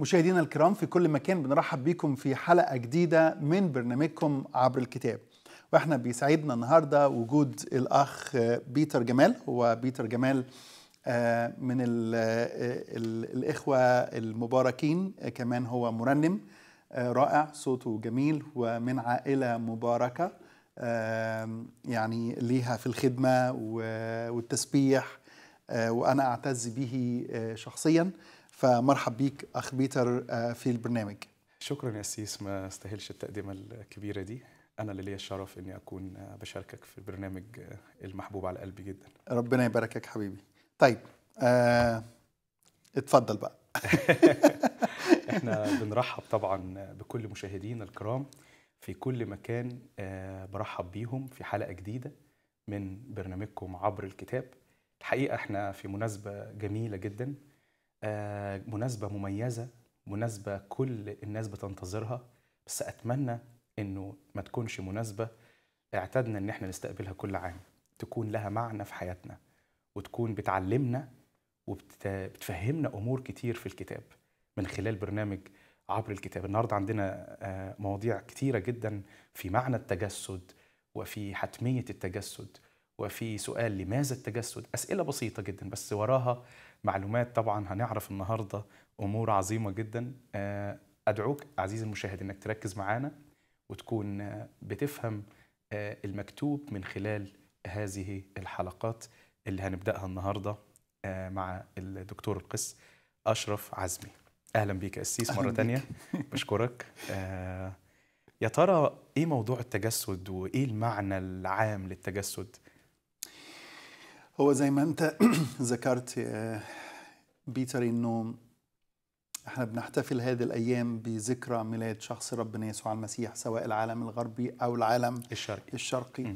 مشاهدينا الكرام في كل مكان بنرحب بيكم في حلقة جديدة من برنامجكم عبر الكتاب واحنا بيسعدنا النهاردة وجود الأخ بيتر جمال هو بيتر جمال آه، من آه، الإخوة المباركين آه، كمان هو مرنم رائع صوته جميل ومن عائلة مباركة يعني ليها في الخدمة والتسبيح وأنا أعتز به شخصياً فمرحب بيك اخ بيتر آه، في البرنامج شكرا يا سيس ما استاهلش التقدمه الكبيره دي انا اللي ليا الشرف اني اكون آه، بشاركك في البرنامج آه، المحبوب على قلبي جدا ربنا يباركك حبيبي طيب آه، اتفضل بقى احنا بنرحب طبعا بكل مشاهدينا الكرام في كل مكان آه برحب بيهم في حلقه جديده من برنامجكم عبر الكتاب الحقيقه احنا في مناسبه جميله جدا آه، مناسبة مميزة مناسبة كل الناس بتنتظرها بس أتمنى إنه ما تكونش مناسبة اعتدنا إن إحنا نستقبلها كل عام تكون لها معنى في حياتنا وتكون بتعلمنا وبتفهمنا أمور كتير في الكتاب من خلال برنامج عبر الكتاب النهاردة عندنا آه، مواضيع كتيرة جدا في معنى التجسد وفي حتمية التجسد وفي سؤال لماذا التجسد أسئلة بسيطة جدا بس وراها معلومات طبعا هنعرف النهارده امور عظيمه جدا آه، ادعوك عزيزي المشاهد انك تركز معانا وتكون بتفهم آه، المكتوب من خلال هذه الحلقات اللي هنبداها النهارده آه، مع الدكتور القس اشرف عزمي اهلا بيك قسيس مره تانية بشكرك يا ترى ايه موضوع التجسد وايه المعنى العام للتجسد هو زي ما انت ذكرت آه، بيتر انه احنا بنحتفل هذه الايام بذكرى ميلاد شخص ربنا يسوع المسيح سواء العالم الغربي او العالم الشرقي الشرقي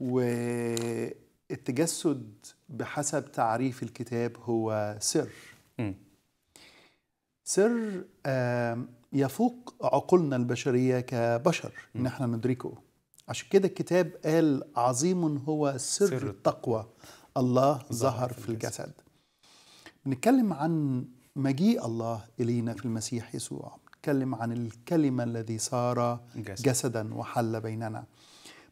والتجسد بحسب تعريف الكتاب هو سر م. سر يفوق عقولنا البشريه كبشر ان احنا ندركه عشان كده الكتاب قال عظيم هو سر, سر التقوى الله ظهر في الجسد بنتكلم عن مجيء الله إلينا في المسيح يسوع بنتكلم عن الكلمة الذي صار جسد. جسدا وحل بيننا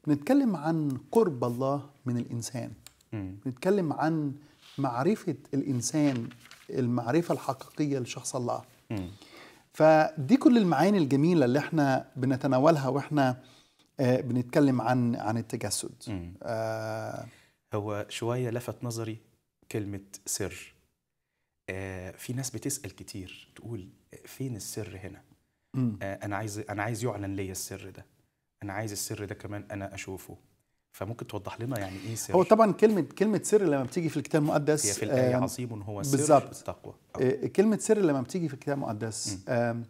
بنتكلم عن قرب الله من الإنسان م. بنتكلم عن معرفة الإنسان المعرفة الحقيقية لشخص الله م. فدي كل المعاني الجميلة اللي احنا بنتناولها واحنا آه، بنتكلم عن عن التجسد آه هو شويه لفت نظري كلمه سر آه في ناس بتسال كتير تقول آه، فين السر هنا آه انا عايز انا عايز يعلن ليا السر ده انا عايز السر ده كمان انا اشوفه فممكن توضح لنا يعني ايه سر هو طبعا كلمه كلمه سر لما بتيجي في الكتاب المقدس هي في آه، الايه آه عظيم هو سر بالزبط. التقوى آه كلمه سر لما بتيجي في الكتاب المقدس آه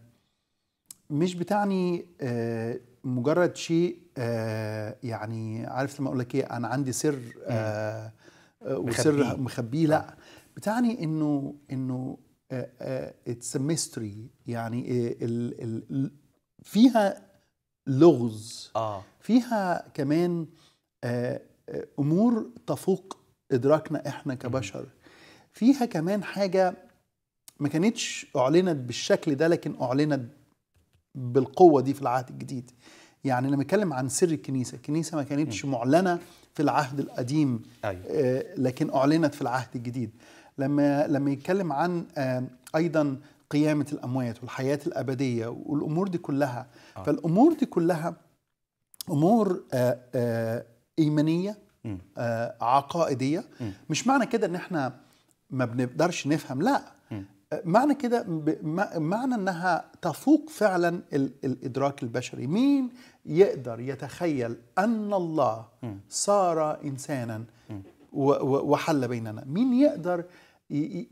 مش بتعني آه مجرد شيء آه، يعني عارف لما اقول لك ايه انا عندي سر آه، آه، وسر مخبيه لا بتعني انه انه اتس ميستري يعني فيها لغز آه. فيها كمان امور تفوق ادراكنا احنا كبشر فيها كمان حاجه ما كانتش اعلنت بالشكل ده لكن اعلنت بالقوه دي في العهد الجديد يعني لما نتكلم عن سر الكنيسه الكنيسه ما كانتش معلنه في العهد القديم أيوة. آه، لكن اعلنت في العهد الجديد لما لما يتكلم عن آه، ايضا قيامه الاموات والحياه الابديه والامور دي كلها آه. فالامور دي كلها امور ايمانيه عقائديه مش معنى كده ان احنا ما بنقدرش نفهم لا معنى كده معنى انها تفوق فعلا الادراك البشري مين يقدر يتخيل ان الله صار انسانا وحل بيننا مين يقدر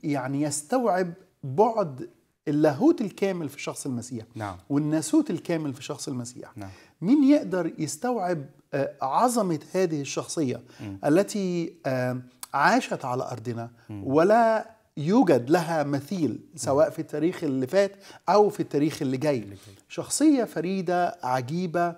يعني يستوعب بعد اللاهوت الكامل في شخص المسيح نعم. والناسوت الكامل في شخص المسيح نعم. مين يقدر يستوعب آه، عظمة هذه الشخصية م. التي آه، عاشت على أرضنا م. ولا يوجد لها مثيل سواء في التاريخ اللي فات او في التاريخ اللي جاي شخصيه فريده عجيبه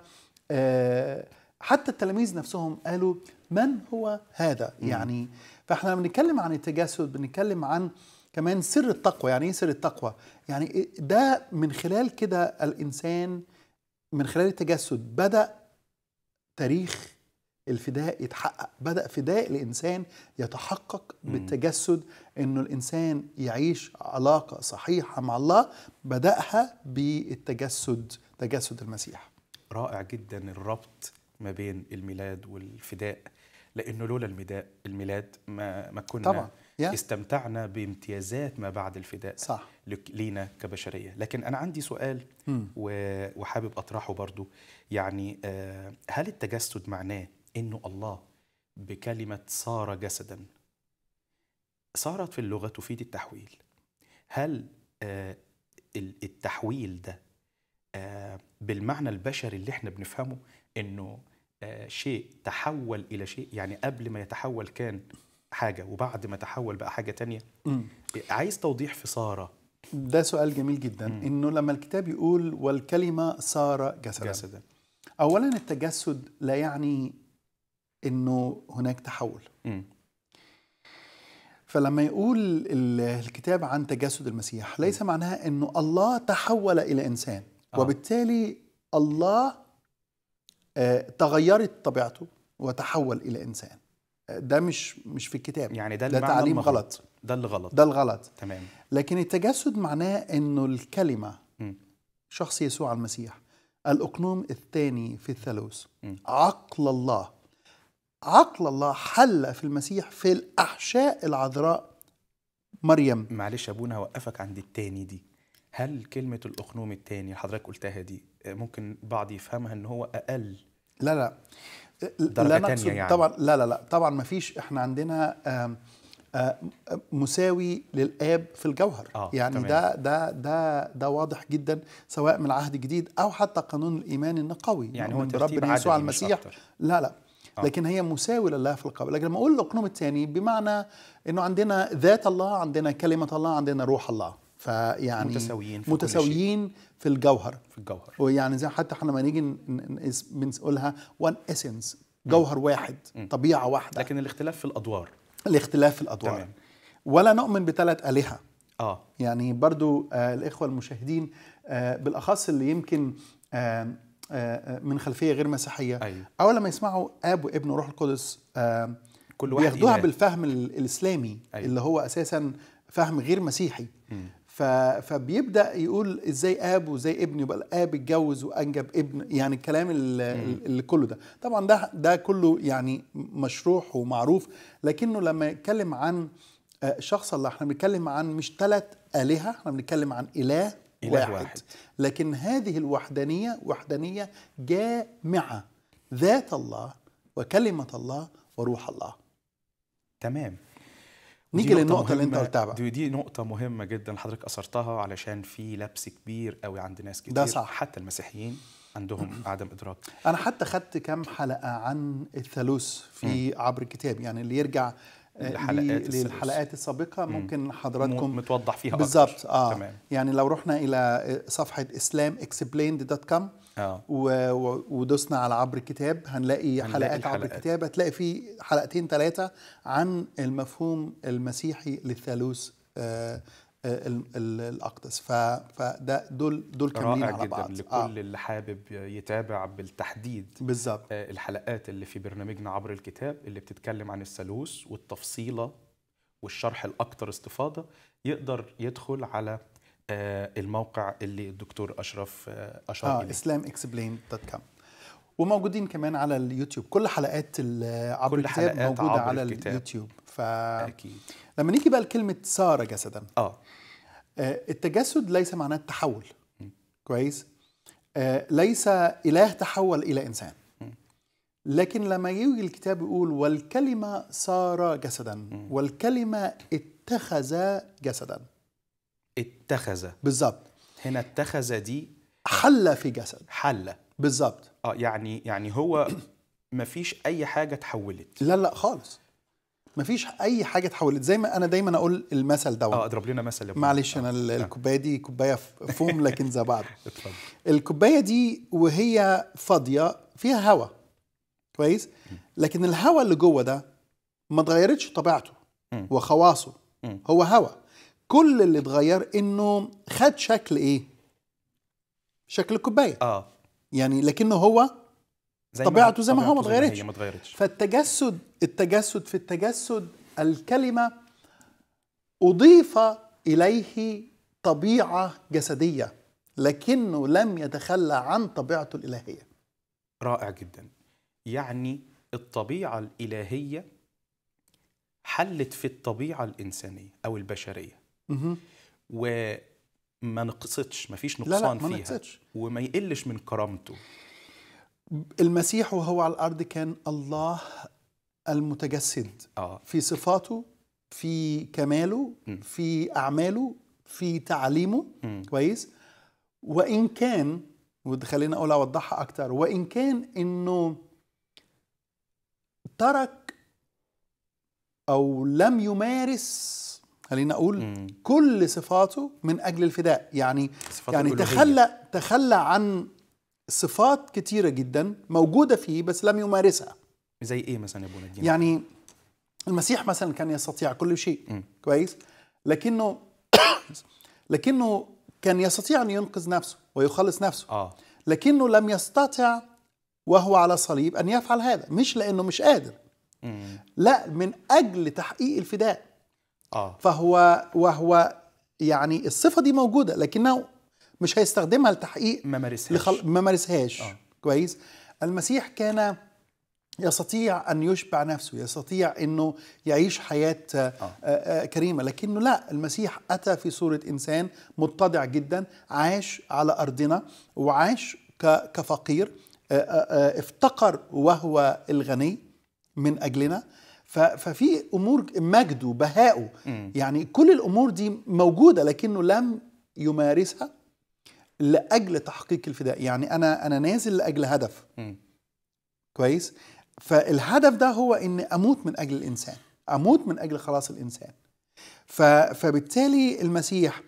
آه، حتى التلاميذ نفسهم قالوا من هو هذا يعني فاحنا بنتكلم عن التجسد بنتكلم عن كمان سر التقوى يعني ايه سر التقوى يعني إيه، ده من خلال كده الانسان من خلال التجسد بدا تاريخ الفداء يتحقق بدأ فداء الإنسان يتحقق بالتجسد أنه الإنسان يعيش علاقة صحيحة مع الله بدأها بالتجسد تجسد المسيح رائع جدا الربط ما بين الميلاد والفداء لأنه لولا الميلاد ما, ما كنا طبعا. استمتعنا بامتيازات ما بعد الفداء صح. لينا كبشرية لكن أنا عندي سؤال م. وحابب أطرحه برضو يعني آه، هل التجسد معناه انه الله بكلمه صار جسدا صارت في اللغه تفيد التحويل هل آه، التحويل ده آه، بالمعنى البشري اللي احنا بنفهمه انه آه، شيء تحول الى شيء يعني قبل ما يتحول كان حاجه وبعد ما تحول بقى حاجه تانية عايز توضيح في ساره ده سؤال جميل جدا انه لما الكتاب يقول والكلمه صار جسدا, جسدا. اولا التجسد لا يعني انه هناك تحول فلما يقول الكتاب عن تجسد المسيح ليس معناها انه الله تحول الى انسان آه. وبالتالي الله آه، تغيرت طبيعته وتحول الى انسان آه، ده مش مش في الكتاب يعني ده, ده تعليم غلط ده اللي غلط ده الغلط تمام لكن التجسد معناه انه الكلمه شخص يسوع المسيح الاقنوم الثاني في الثالوث عقل الله عقل الله حل في المسيح في الأحشاء العذراء مريم معلش يا ابونا هوقفك عند التاني دي هل كلمة الأخنوم التاني حضرتك قلتها دي آه، ممكن بعض يفهمها إن هو أقل لا لا درجة لا تانية يعني. طبعا لا لا لا طبعا ما فيش احنا عندنا مساوي للاب في الجوهر آه، يعني ده ده ده ده واضح جدا سواء من العهد الجديد او حتى قانون الايمان النقوي يعني هو برب يسوع المسيح لا لا آه. لكن هي مساوية لله في القبر لكن لما اقول الاقنوم الثاني بمعنى انه عندنا ذات الله عندنا كلمه الله عندنا روح الله فيعني متساويين في متساويين في الجوهر في الجوهر ويعني زي حتى احنا لما نيجي بنقولها وان اسنس جوهر واحد م. طبيعه واحده لكن الاختلاف في الادوار الاختلاف في الادوار تمام. ولا نؤمن بثلاث الهه اه يعني برضو آه الاخوه المشاهدين آه بالاخص اللي يمكن آه آه، آه، من خلفيه غير مسيحيه أيوة. او لما يسمعوا اب وابن وروح القدس آه، كل واحد ياخدوها بالفهم الاسلامي أيوة. اللي هو اساسا فهم غير مسيحي م. ف... فبيبدا يقول ازاي اب وازاي ابن يبقى الاب اتجوز وانجب ابن يعني الكلام اللي كله ده طبعا ده ده كله يعني مشروح ومعروف لكنه لما يتكلم عن شخص الله احنا بنتكلم عن مش ثلاث الهه احنا بنتكلم عن اله إله واحد. واحد لكن هذه الوحدانية وحدانية جامعة ذات الله وكلمة الله وروح الله تمام نيجي للنقطه اللي انت قلتها بقى دي, دي نقطه مهمه جدا حضرتك اثرتها علشان في لبس كبير قوي عند ناس كتير ده صح حتى المسيحيين عندهم عدم ادراك انا حتى خدت كام حلقه عن الثالوث في م. عبر الكتاب يعني اللي يرجع الحلقات آه، للحلقات السابقة ممكن حضراتكم متوضح فيها بالظبط اه تمام. يعني لو رحنا إلى آه، صفحة اسلام اكسبليند دوت كوم آه. ودوسنا على عبر الكتاب هنلاقي, هنلاقي حلقات الحلقات. عبر الكتاب هتلاقي في حلقتين ثلاثة عن المفهوم المسيحي للثالوث آه آه، الاقدس فده دول دول كاملين على جداً بعض لكل آه. اللي حابب يتابع بالتحديد بالظبط آه، الحلقات اللي في برنامجنا عبر الكتاب اللي بتتكلم عن الثالوث والتفصيله والشرح الاكثر استفاضه يقدر يدخل على آه، الموقع اللي الدكتور اشرف اشار آه اسلام اكسبلين دوت كوم وموجودين كمان على اليوتيوب كل حلقات عبر كل الكتاب حلقات موجوده عبر على الكتاب. اليوتيوب ف أكيد. لما نيجي بقى لكلمه سار جسدا آه. اه التجسد ليس معناه التحول م. كويس آه ليس اله تحول الى انسان لكن لما يجي الكتاب يقول والكلمه صار جسدا والكلمه اتخذ جسدا اتخذ بالظبط هنا اتخذ دي حل في جسد حل بالظبط اه يعني يعني هو مفيش اي حاجه اتحولت لا لا خالص مفيش اي حاجه اتحولت زي ما انا دايما اقول المثل دوت اه اضرب لنا مثل معلش انا آه،, آه. الكوبايه دي كوبايه فوم لكن زي بعض اتفضل الكوبايه دي وهي فاضيه فيها هواء كويس لكن الهواء اللي جوه ده ما اتغيرتش طبيعته وخواصه هو هواء كل اللي اتغير انه خد شكل ايه شكل الكوبايه اه يعني لكنه هو زي طبيعته زي ما هو ما اتغيرتش فالتجسد التجسد في التجسد الكلمه اضيف اليه طبيعه جسديه لكنه لم يتخلى عن طبيعته الالهيه رائع جدا يعني الطبيعه الالهيه حلت في الطبيعه الانسانيه او البشريه و ما نقصتش ما فيش نقصان لا لا ما فيها نقصتش. وما يقلش من كرامته المسيح وهو على الارض كان الله المتجسد آه. في صفاته في كماله م. في اعماله في تعليمه م. كويس وان كان وخلينا اقول اوضحها اكتر وان كان انه ترك او لم يمارس خلينا اقول مم. كل صفاته من اجل الفداء يعني يعني تخلى تخلى عن صفات كثيره جدا موجوده فيه بس لم يمارسها زي ايه مثلا يا ابو الدين يعني المسيح مثلا كان يستطيع كل شيء مم. كويس لكنه لكنه كان يستطيع ان ينقذ نفسه ويخلص نفسه آه. لكنه لم يستطع وهو على صليب ان يفعل هذا مش لانه مش قادر مم. لا من اجل تحقيق الفداء آه. فهو وهو يعني الصفه دي موجوده لكنه مش هيستخدمها لتحقيق ما مارسهاش لخل... ما مارسهاش آه. كويس المسيح كان يستطيع ان يشبع نفسه يستطيع انه يعيش حياه آه. آه. آه، كريمه لكنه لا المسيح اتى في صوره انسان متضع جدا عاش على ارضنا وعاش ك... كفقير افتقر وهو الغني من اجلنا ففي امور مجده بهائه يعني كل الامور دي موجوده لكنه لم يمارسها لاجل تحقيق الفداء يعني انا انا نازل لاجل هدف م. كويس فالهدف ده هو ان اموت من اجل الانسان اموت من اجل خلاص الانسان فبالتالي المسيح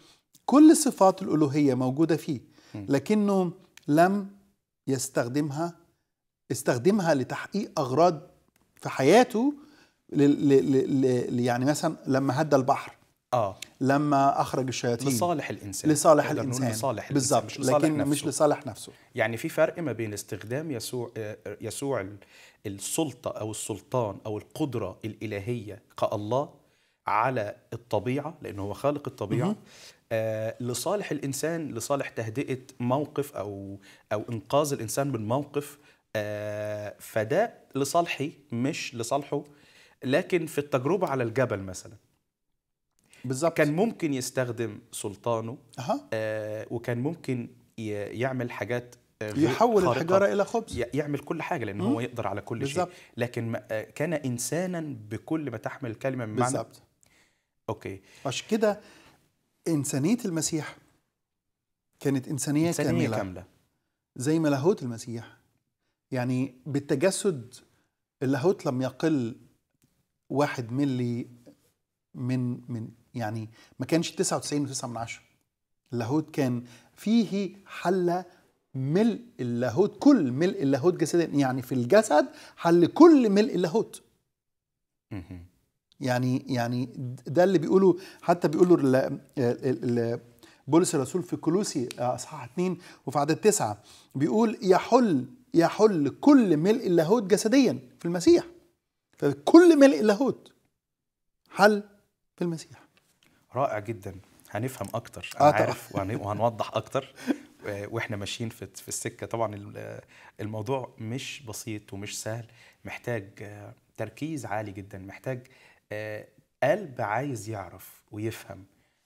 كل صفات الالوهيه موجوده فيه لكنه لم يستخدمها استخدمها لتحقيق اغراض في حياته ل... ل... ل... يعني مثلا لما هدى البحر اه لما اخرج الشياطين لصالح الانسان لصالح الانسان لصالح بالظبط لكن نفسه. مش لصالح نفسه يعني في فرق ما بين استخدام يسوع آه، يسوع السلطه او السلطان او القدره الالهيه كالله على الطبيعه لانه هو خالق الطبيعه آه لصالح الانسان لصالح تهدئه موقف او او انقاذ الانسان من موقف آه فده لصالحي مش لصالحه لكن في التجربه على الجبل مثلا بالظبط كان ممكن يستخدم سلطانه أه. آه وكان ممكن يعمل حاجات آه، يحول خارقة. الحجارة إلى خبز يعمل كل حاجة لأن هو يقدر على كل بالزبط. شيء لكن آه، كان إنسانا بكل ما تحمل الكلمة من معنى بالظبط أوكي عشان كده إنسانية المسيح كانت إنسانية, إنسانية كاملة. كاملة زي ما لاهوت المسيح يعني بالتجسد اللاهوت لم يقل واحد ملي من من يعني ما كانش 99.9 من عشرة اللاهوت كان فيه حل ملء اللاهوت كل ملء اللاهوت جسدا يعني في الجسد حل كل ملء اللاهوت يعني يعني ده اللي بيقولوا حتى بيقولوا بولس الرسول في كولوسي آه، اصحاح 2 وفي عدد 9 بيقول يحل يحل كل ملء اللاهوت جسديا في المسيح فكل ملء اللاهوت حل في المسيح رائع جدا هنفهم اكتر انا آه عارف وهنوضح اكتر واحنا ماشيين في في السكه طبعا الموضوع مش بسيط ومش سهل محتاج آه، تركيز عالي جدا محتاج آه، قلب عايز يعرف ويفهم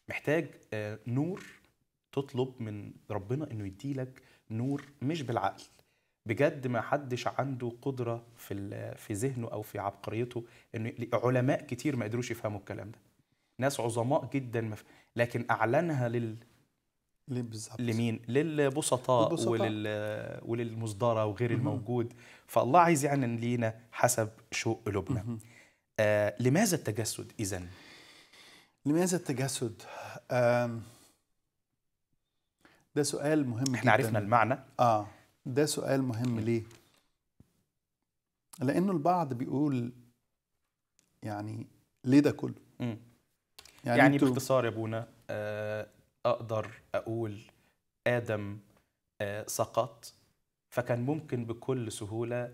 محتاج آه، نور تطلب من ربنا انه يديلك نور مش بالعقل بجد ما حدش عنده قدره في في ذهنه او في عبقريته أن علماء كتير ما قدروش يفهموا الكلام ده ناس عظماء جدا مف... لكن اعلنها لل بالظبط لمين للبسطاء, للبسطاء. ولل... وللمصدره وغير مم. الموجود فالله عايز يعني لينا حسب شوق قلوبنا آه لماذا التجسد اذا لماذا التجسد آه ده سؤال مهم احنا جدا. عرفنا المعنى اه ده سؤال مهم ليه؟ لأنه البعض بيقول يعني ليه ده كله؟ مم. يعني, يعني باختصار يا بونا آه، أقدر أقول آدم آه، سقط فكان ممكن بكل سهولة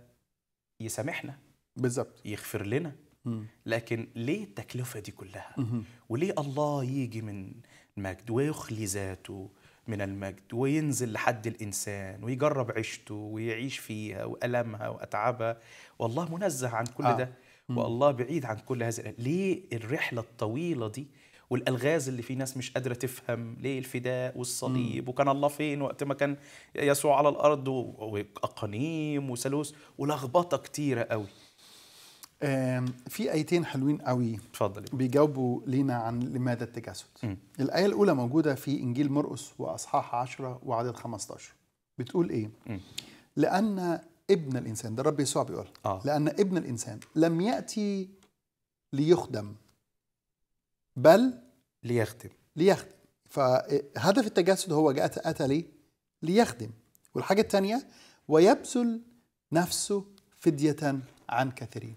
يسامحنا بالظبط يغفر لنا لكن ليه التكلفة دي كلها؟ وليه الله يجي من مجد ويخلي ذاته من المجد وينزل لحد الإنسان ويجرب عيشته ويعيش فيها وألمها وأتعبها والله منزه عن كل آه. ده والله بعيد عن كل هذا ليه الرحلة الطويلة دي والالغاز اللي في ناس مش قادره تفهم ليه الفداء والصليب وكان الله فين وقت ما كان يسوع على الارض واقانيم وثالوث ولخبطه كتيره قوي في ايتين حلوين قوي اتفضلي بيجاوبوا لينا عن لماذا التجسد الايه الاولى موجوده في انجيل مرقس واصحاح 10 وعدد 15 بتقول ايه م. لان ابن الانسان ده الرب يسوع بيقول آه. لان ابن الانسان لم ياتي ليخدم بل ليخدم ليخدم فهدف التجسد هو جاء اتى ليه ليخدم والحاجه الثانيه ويبذل نفسه فديه عن كثيرين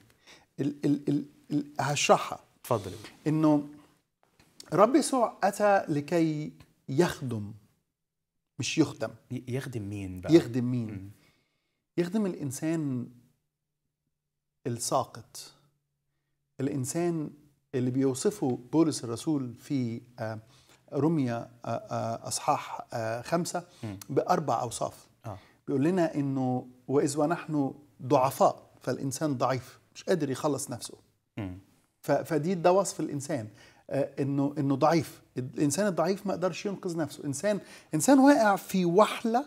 ال ال ال ال هشرحها تفضلي انه رب يسوع اتى لكي يخدم مش يخدم يخدم مين بقى يخدم مين يخدم الانسان الساقط الانسان اللي بيوصفه بولس الرسول في آه، رمية آه، آه، أصحاح خمسة بأربع أوصاف بيقول لنا أنه وإذ ونحن ضعفاء فالإنسان ضعيف مش قادر يخلص نفسه فدي ده وصف الانسان آه، انه انه ضعيف الانسان الضعيف ما يقدرش ينقذ نفسه انسان انسان واقع في وحله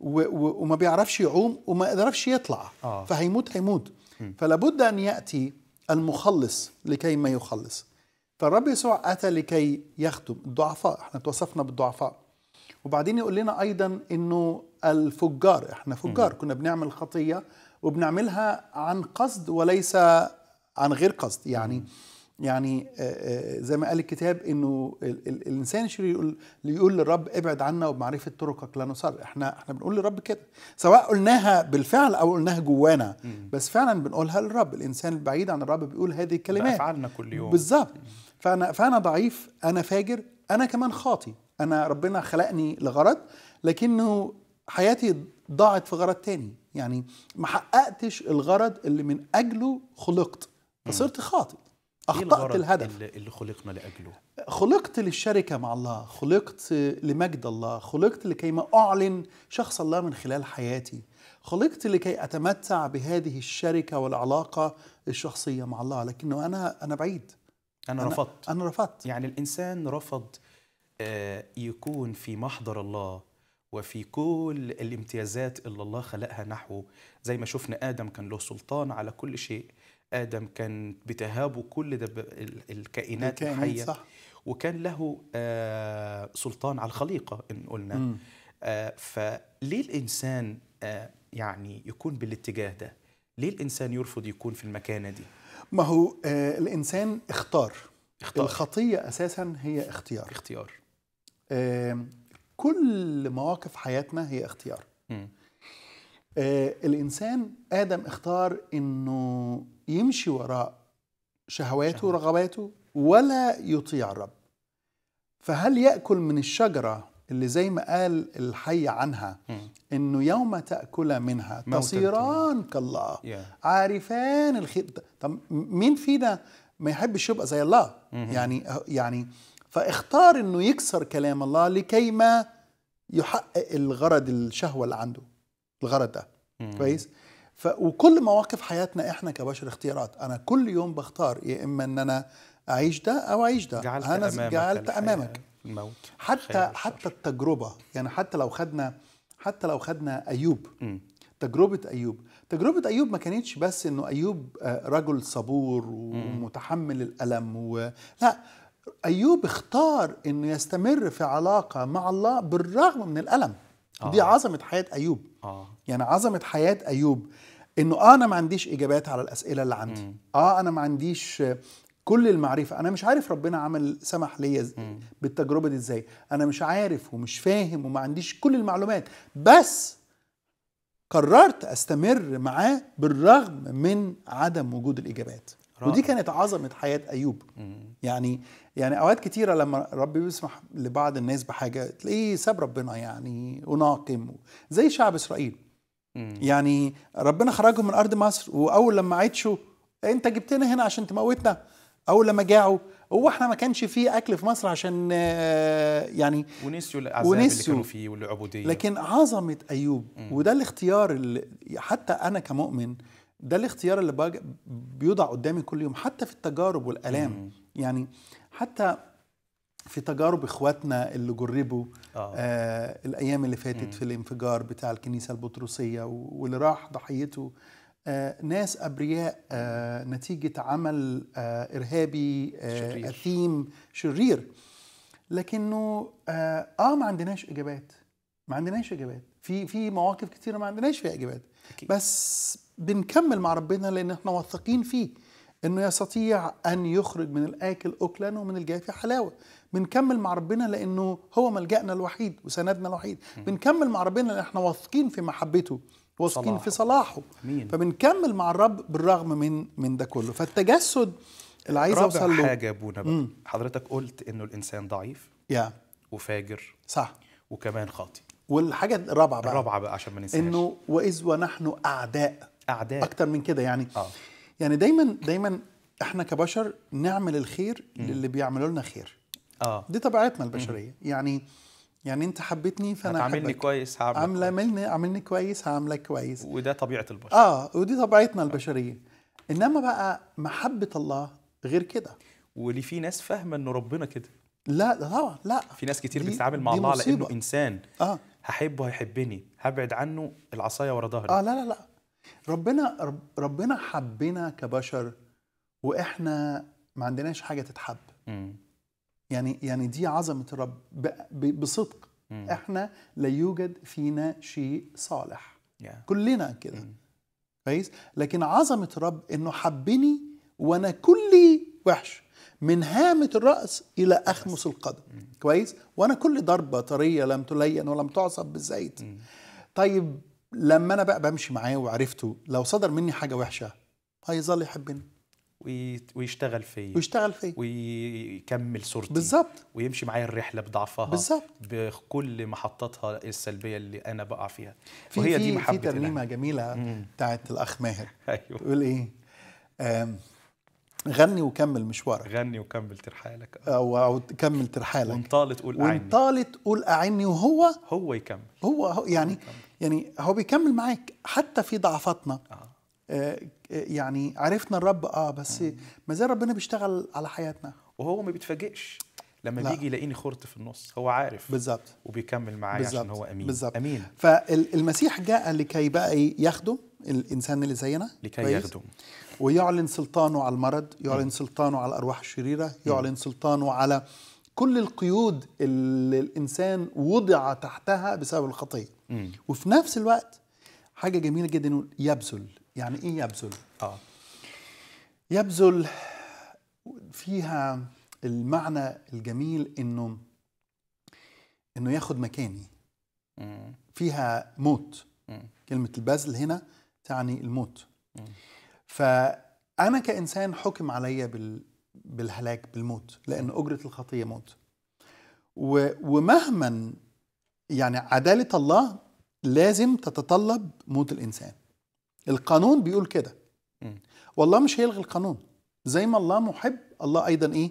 و و وما بيعرفش يعوم وما يقدرش يطلع آه. فهيموت هيموت فلا بد ان ياتي المخلص لكي ما يخلص فالرب يسوع اتى لكي يخدم الضعفاء احنا توصفنا بالضعفاء وبعدين يقول لنا ايضا انه الفجار احنا فجار كنا بنعمل خطيه وبنعملها عن قصد وليس عن غير قصد يعني يعني آه، آه، زي ما قال الكتاب انه الانسان شو يقول يقول للرب ابعد عنا وبمعرفه طرقك لا نصر احنا احنا بنقول للرب كده سواء قلناها بالفعل او قلناها جوانا بس فعلا بنقولها للرب الانسان البعيد عن الرب بيقول هذه الكلمات افعالنا كل يوم بالظبط فانا فانا ضعيف انا فاجر انا كمان خاطي انا ربنا خلقني لغرض لكنه حياتي ضاعت في غرض تاني يعني ما حققتش الغرض اللي من اجله خلقت فصرت خاطئ إيه اخطات الهدف اللي خلقنا لاجله خلقت للشركه مع الله خلقت لمجد الله خلقت لكي ما اعلن شخص الله من خلال حياتي خلقت لكي اتمتع بهذه الشركه والعلاقه الشخصيه مع الله لكنه انا انا بعيد انا, أنا رفضت انا رفضت يعني الانسان رفض آه، يكون في محضر الله وفي كل الامتيازات اللي الله خلقها نحوه زي ما شفنا آدم كان له سلطان على كل شيء آدم كان بتهابه كل دب... الكائنات الحية صح. وكان له آه سلطان على الخليقة إن قلنا آه فليه الإنسان آه يعني يكون بالاتجاه ده ليه الإنسان يرفض يكون في المكانة دي ما هو آه الإنسان اختار, اختار. الخطية أساسا هي اختيار اختيار كل مواقف حياتنا هي اختيار آه الانسان ادم اختار انه يمشي وراء شهواته ورغباته ولا يطيع الرب فهل ياكل من الشجره اللي زي ما قال الحي عنها م. انه يوم تاكل منها تصيران كالله yeah. عارفان الخير طب مين فينا ما يحبش يبقى زي الله م. يعني يعني فاختار انه يكسر كلام الله لكي ما يحقق الغرض الشهوه اللي عنده الغرض ده كويس ف... وكل مواقف حياتنا احنا كبشر اختيارات انا كل يوم بختار يا اما ان انا اعيش ده او اعيش ده جعلت انا أمامك جعلت امامك الموت حتى حتى التجربه يعني حتى لو خدنا حتى لو خدنا ايوب مم. تجربه ايوب تجربه ايوب ما كانتش بس انه ايوب آه، رجل صبور ومتحمل الالم و... لا ايوب اختار انه يستمر في علاقه مع الله بالرغم من الالم آه. دي عظمه حياه ايوب آه. يعني عظمه حياه ايوب انه اه انا ما عنديش اجابات على الاسئله اللي عندي م. اه انا ما عنديش كل المعرفه انا مش عارف ربنا عمل سمح ليا بالتجربه دي ازاي انا مش عارف ومش فاهم وما عنديش كل المعلومات بس قررت استمر معاه بالرغم من عدم وجود الاجابات رائع. ودي كانت عظمه حياه ايوب مم. يعني يعني اوقات كتيره لما ربي بيسمح لبعض الناس بحاجه تلاقيه ساب ربنا يعني وناقم زي شعب اسرائيل مم. يعني ربنا خرجهم من ارض مصر واول لما عطشوا انت جبتنا هنا عشان تموتنا اول لما جاعوا هو احنا ما كانش فيه اكل في مصر عشان آه، يعني ونسيوا العذاب اللي كانوا فيه والعبوديه لكن عظمه ايوب مم. وده الاختيار اللي حتى انا كمؤمن ده الاختيار اللي بيوضع قدامي كل يوم حتى في التجارب والالام مم. يعني حتى في تجارب اخواتنا اللي جربوا آه. آه الايام اللي فاتت م. في الانفجار بتاع الكنيسه البطرسيه واللي راح ضحيته آه ناس ابرياء آه نتيجه عمل آه ارهابي آه شرير. اثيم شرير لكنه آه, اه ما عندناش اجابات ما عندناش اجابات في في مواقف كتيره ما عندناش فيها اجابات أكيد. بس بنكمل مع ربنا لان احنا واثقين فيه انه يستطيع ان يخرج من الاكل اكلا ومن الجافي حلاوه بنكمل مع ربنا لانه هو ملجأنا الوحيد وسندنا الوحيد بنكمل مع ربنا لان احنا واثقين في محبته واثقين في صلاحه مين. فبنكمل مع الرب بالرغم من من ده كله فالتجسد اللي عايز اوصل له حاجه ابونا حضرتك قلت انه الانسان ضعيف يا وفاجر صح وكمان خاطي والحاجه الرابعه بقى الرابعه بقى عشان ما ننساش انه واذ ونحن اعداء اعداء اكتر من كده يعني آه. يعني دايما دايما احنا كبشر نعمل الخير للي بيعملوا لنا خير اه دي طبيعتنا البشريه يعني يعني انت حبيتني فانا هتعاملني كويس هعمل عاملني عاملني كويس هعملك كويس وده طبيعه البشر اه ودي طبيعتنا آه. البشريه انما بقى محبه الله غير كده وليه في ناس فاهمه انه ربنا كده لا طبعا لا في ناس كتير بتتعامل مع الله على انه انسان اه هحبه هيحبني هبعد عنه العصايه ورا ظهري اه لا لا لا ربنا ربنا حبنا كبشر واحنا ما عندناش حاجه تتحب مم. يعني يعني دي عظمه الرب بصدق مم. احنا لا يوجد فينا شيء صالح yeah. كلنا كده كويس لكن عظمه الرب انه حبني وانا كلي وحش من هامة الرأس إلى أخمس القدم كويس وأنا كل ضربة طرية لم تلين ولم تعصب بالزيت طيب لما انا بقى بمشي معاه وعرفته لو صدر مني حاجه وحشه هيظل يحبني ويشتغل فيا ويشتغل فيا ويكمل صورتي بالظبط ويمشي معايا الرحله بضعفها بالظبط بكل محطاتها السلبيه اللي انا بقع فيها في وهي في دي محبه في ترنيمه جميله بتاعت الاخ ماهر ايوه بيقول ايه غني وكمل مشوارك غني وكمل ترحالك او كمل ترحالك وان طالت قول اعني وان طالت قول اعني وهو هو يكمل هو, يعني هو يعني يكمل. يعني هو بيكمل معاك حتى في ضعفاتنا آه. آه, آه، يعني عرفنا الرب اه بس ما زال ربنا بيشتغل على حياتنا وهو ما بيتفاجئش لما لا. بيجي يلاقيني خرط في النص هو عارف بالظبط وبيكمل معايا عشان هو امين بالزبط. امين فالمسيح جاء لكي بقى يخدم الانسان اللي زينا لكي يخدم ويعلن سلطانه على المرض يعلن م. سلطانه على الارواح الشريره يعلن م. سلطانه على كل القيود اللي الانسان وضع تحتها بسبب الخطيه وفي نفس الوقت حاجه جميله جدا يبذل يعني ايه يبذل اه يبذل فيها المعنى الجميل انه انه ياخد مكاني فيها موت كلمه البذل هنا تعني الموت فانا كانسان حكم عليا بال بالهلاك بالموت لأن أجرة الخطية موت ومهما يعني عدالة الله لازم تتطلب موت الإنسان القانون بيقول كده والله مش هيلغي القانون زي ما الله محب الله أيضا إيه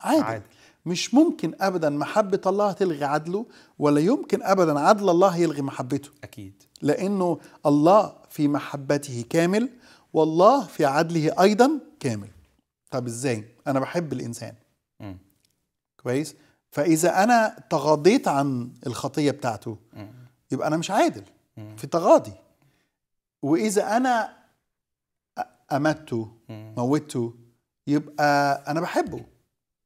عادل, عادل. مش ممكن ابدا محبه الله تلغي عدله ولا يمكن ابدا عدل الله يلغي محبته اكيد لانه الله في محبته كامل والله في عدله ايضا كامل طب ازاي انا بحب الانسان م. كويس فاذا انا تغاضيت عن الخطيه بتاعته م. يبقى انا مش عادل م. في تغاضي واذا انا امته موتته يبقى انا بحبه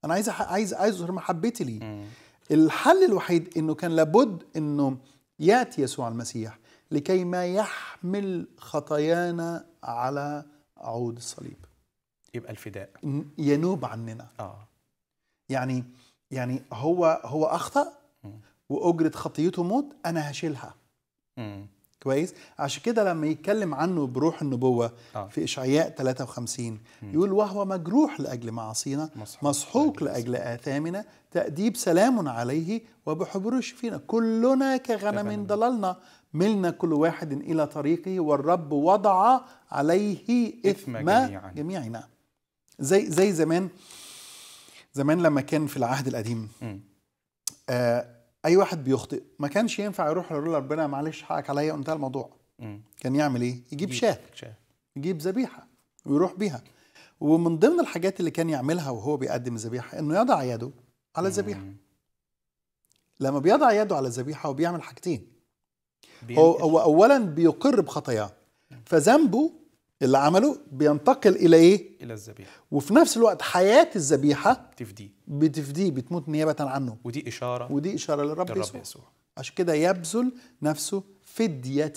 انا عايز عايز عايز اظهر محبتي ليه الحل الوحيد انه كان لابد انه ياتي يسوع المسيح لكي ما يحمل خطايانا على عود الصليب يبقى الفداء ينوب عننا اه يعني يعني هو هو اخطا واجرت خطيته موت انا هشيلها مم. كويس عشان كده لما يتكلم عنه بروح النبوة آه. في إشعياء 53 مم. يقول وهو مجروح لأجل معاصينا مصحوك, مصحوك لأجل آثامنا تأديب سلام عليه وبحبره شفينا كلنا كغنم ضللنا ملنا كل واحد إلى طريقه والرب وضع عليه إثم, إثم جميعنا زي زي زمان زمان لما كان في العهد القديم آه اي واحد بيخطئ ما كانش ينفع يروح يقول ربنا معلش حقك عليا وانتهى الموضوع مم. كان يعمل ايه يجيب شاه يجيب ذبيحه ويروح بيها ومن ضمن الحاجات اللي كان يعملها وهو بيقدم الذبيحه انه يضع يده على الذبيحه لما بيضع يده على الذبيحه هو بيعمل حاجتين هو, هو اولا بيقر بخطاياه فذنبه اللي عمله بينتقل الى ايه؟ الى الذبيحه وفي نفس الوقت حياه الذبيحه بتفديه بتفديه بتموت نيابه عنه ودي اشاره ودي اشاره للرب يسوع. يسوع عشان كده يبذل نفسه فديه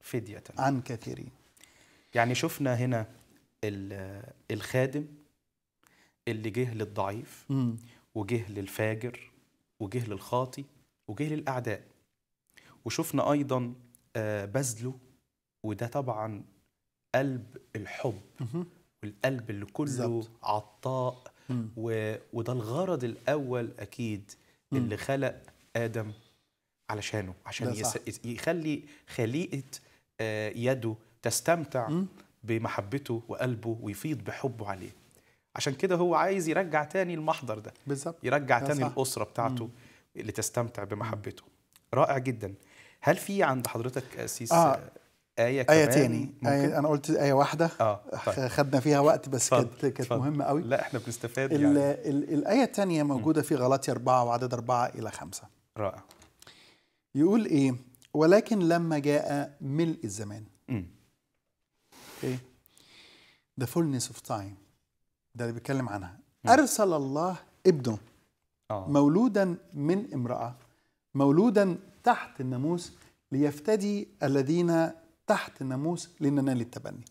فديه عن كثيرين يعني شفنا هنا الخادم اللي جه للضعيف وجه للفاجر وجه للخاطي وجه للاعداء وشفنا ايضا آه، بذله وده طبعا قلب الحب والقلب اللي كله بالزبط. عطاء و... وده الغرض الاول اكيد اللي خلق ادم علشانه عشان يس... يخلي خليقه آه، يده تستمتع مم. بمحبته وقلبه ويفيض بحبه عليه عشان كده هو عايز يرجع تاني المحضر ده بالظبط يرجع ده تاني صح. الاسره بتاعته مم. اللي تستمتع بمحبته رائع جدا هل في عند حضرتك اسيس آه. آه، آية, آية كمان آية تاني آية أنا قلت آية واحدة آه. طيب. خدنا فيها وقت بس كانت كانت مهمة قوي لا احنا بنستفاد الـ يعني الـ الآية التانية موجودة في غلاطي أربعة وعدد أربعة إلى خمسة رائع يقول إيه ولكن لما جاء ملء الزمان إيه the fullness of time ده اللي بيتكلم عنها مم. أرسل الله ابنه آه. مولودا من امرأة مولودا تحت الناموس ليفتدي الذين تحت الناموس لننال التبني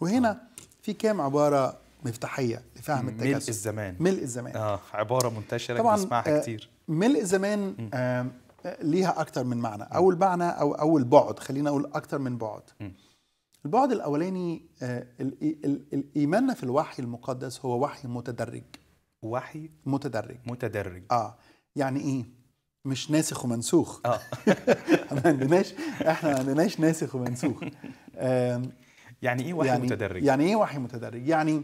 وهنا آه. في كام عبارة مفتاحية لفهم التجسد ملء الزمان ملء الزمان آه عبارة منتشرة طبعا بنسمعها آه، كتير ملء الزمان آه،, آه ليها أكتر من معنى أول معنى أو أول بعد خلينا أقول أكتر من بعد البعد الأولاني آه إيماننا في الوحي المقدس هو وحي متدرج وحي متدرج متدرج آه يعني إيه؟ مش ناسخ ومنسوخ اه ما عندناش احنا ما عندناش ناسخ ومنسوخ يعني ايه وحي يعني متدرج يعني ايه وحي متدرج يعني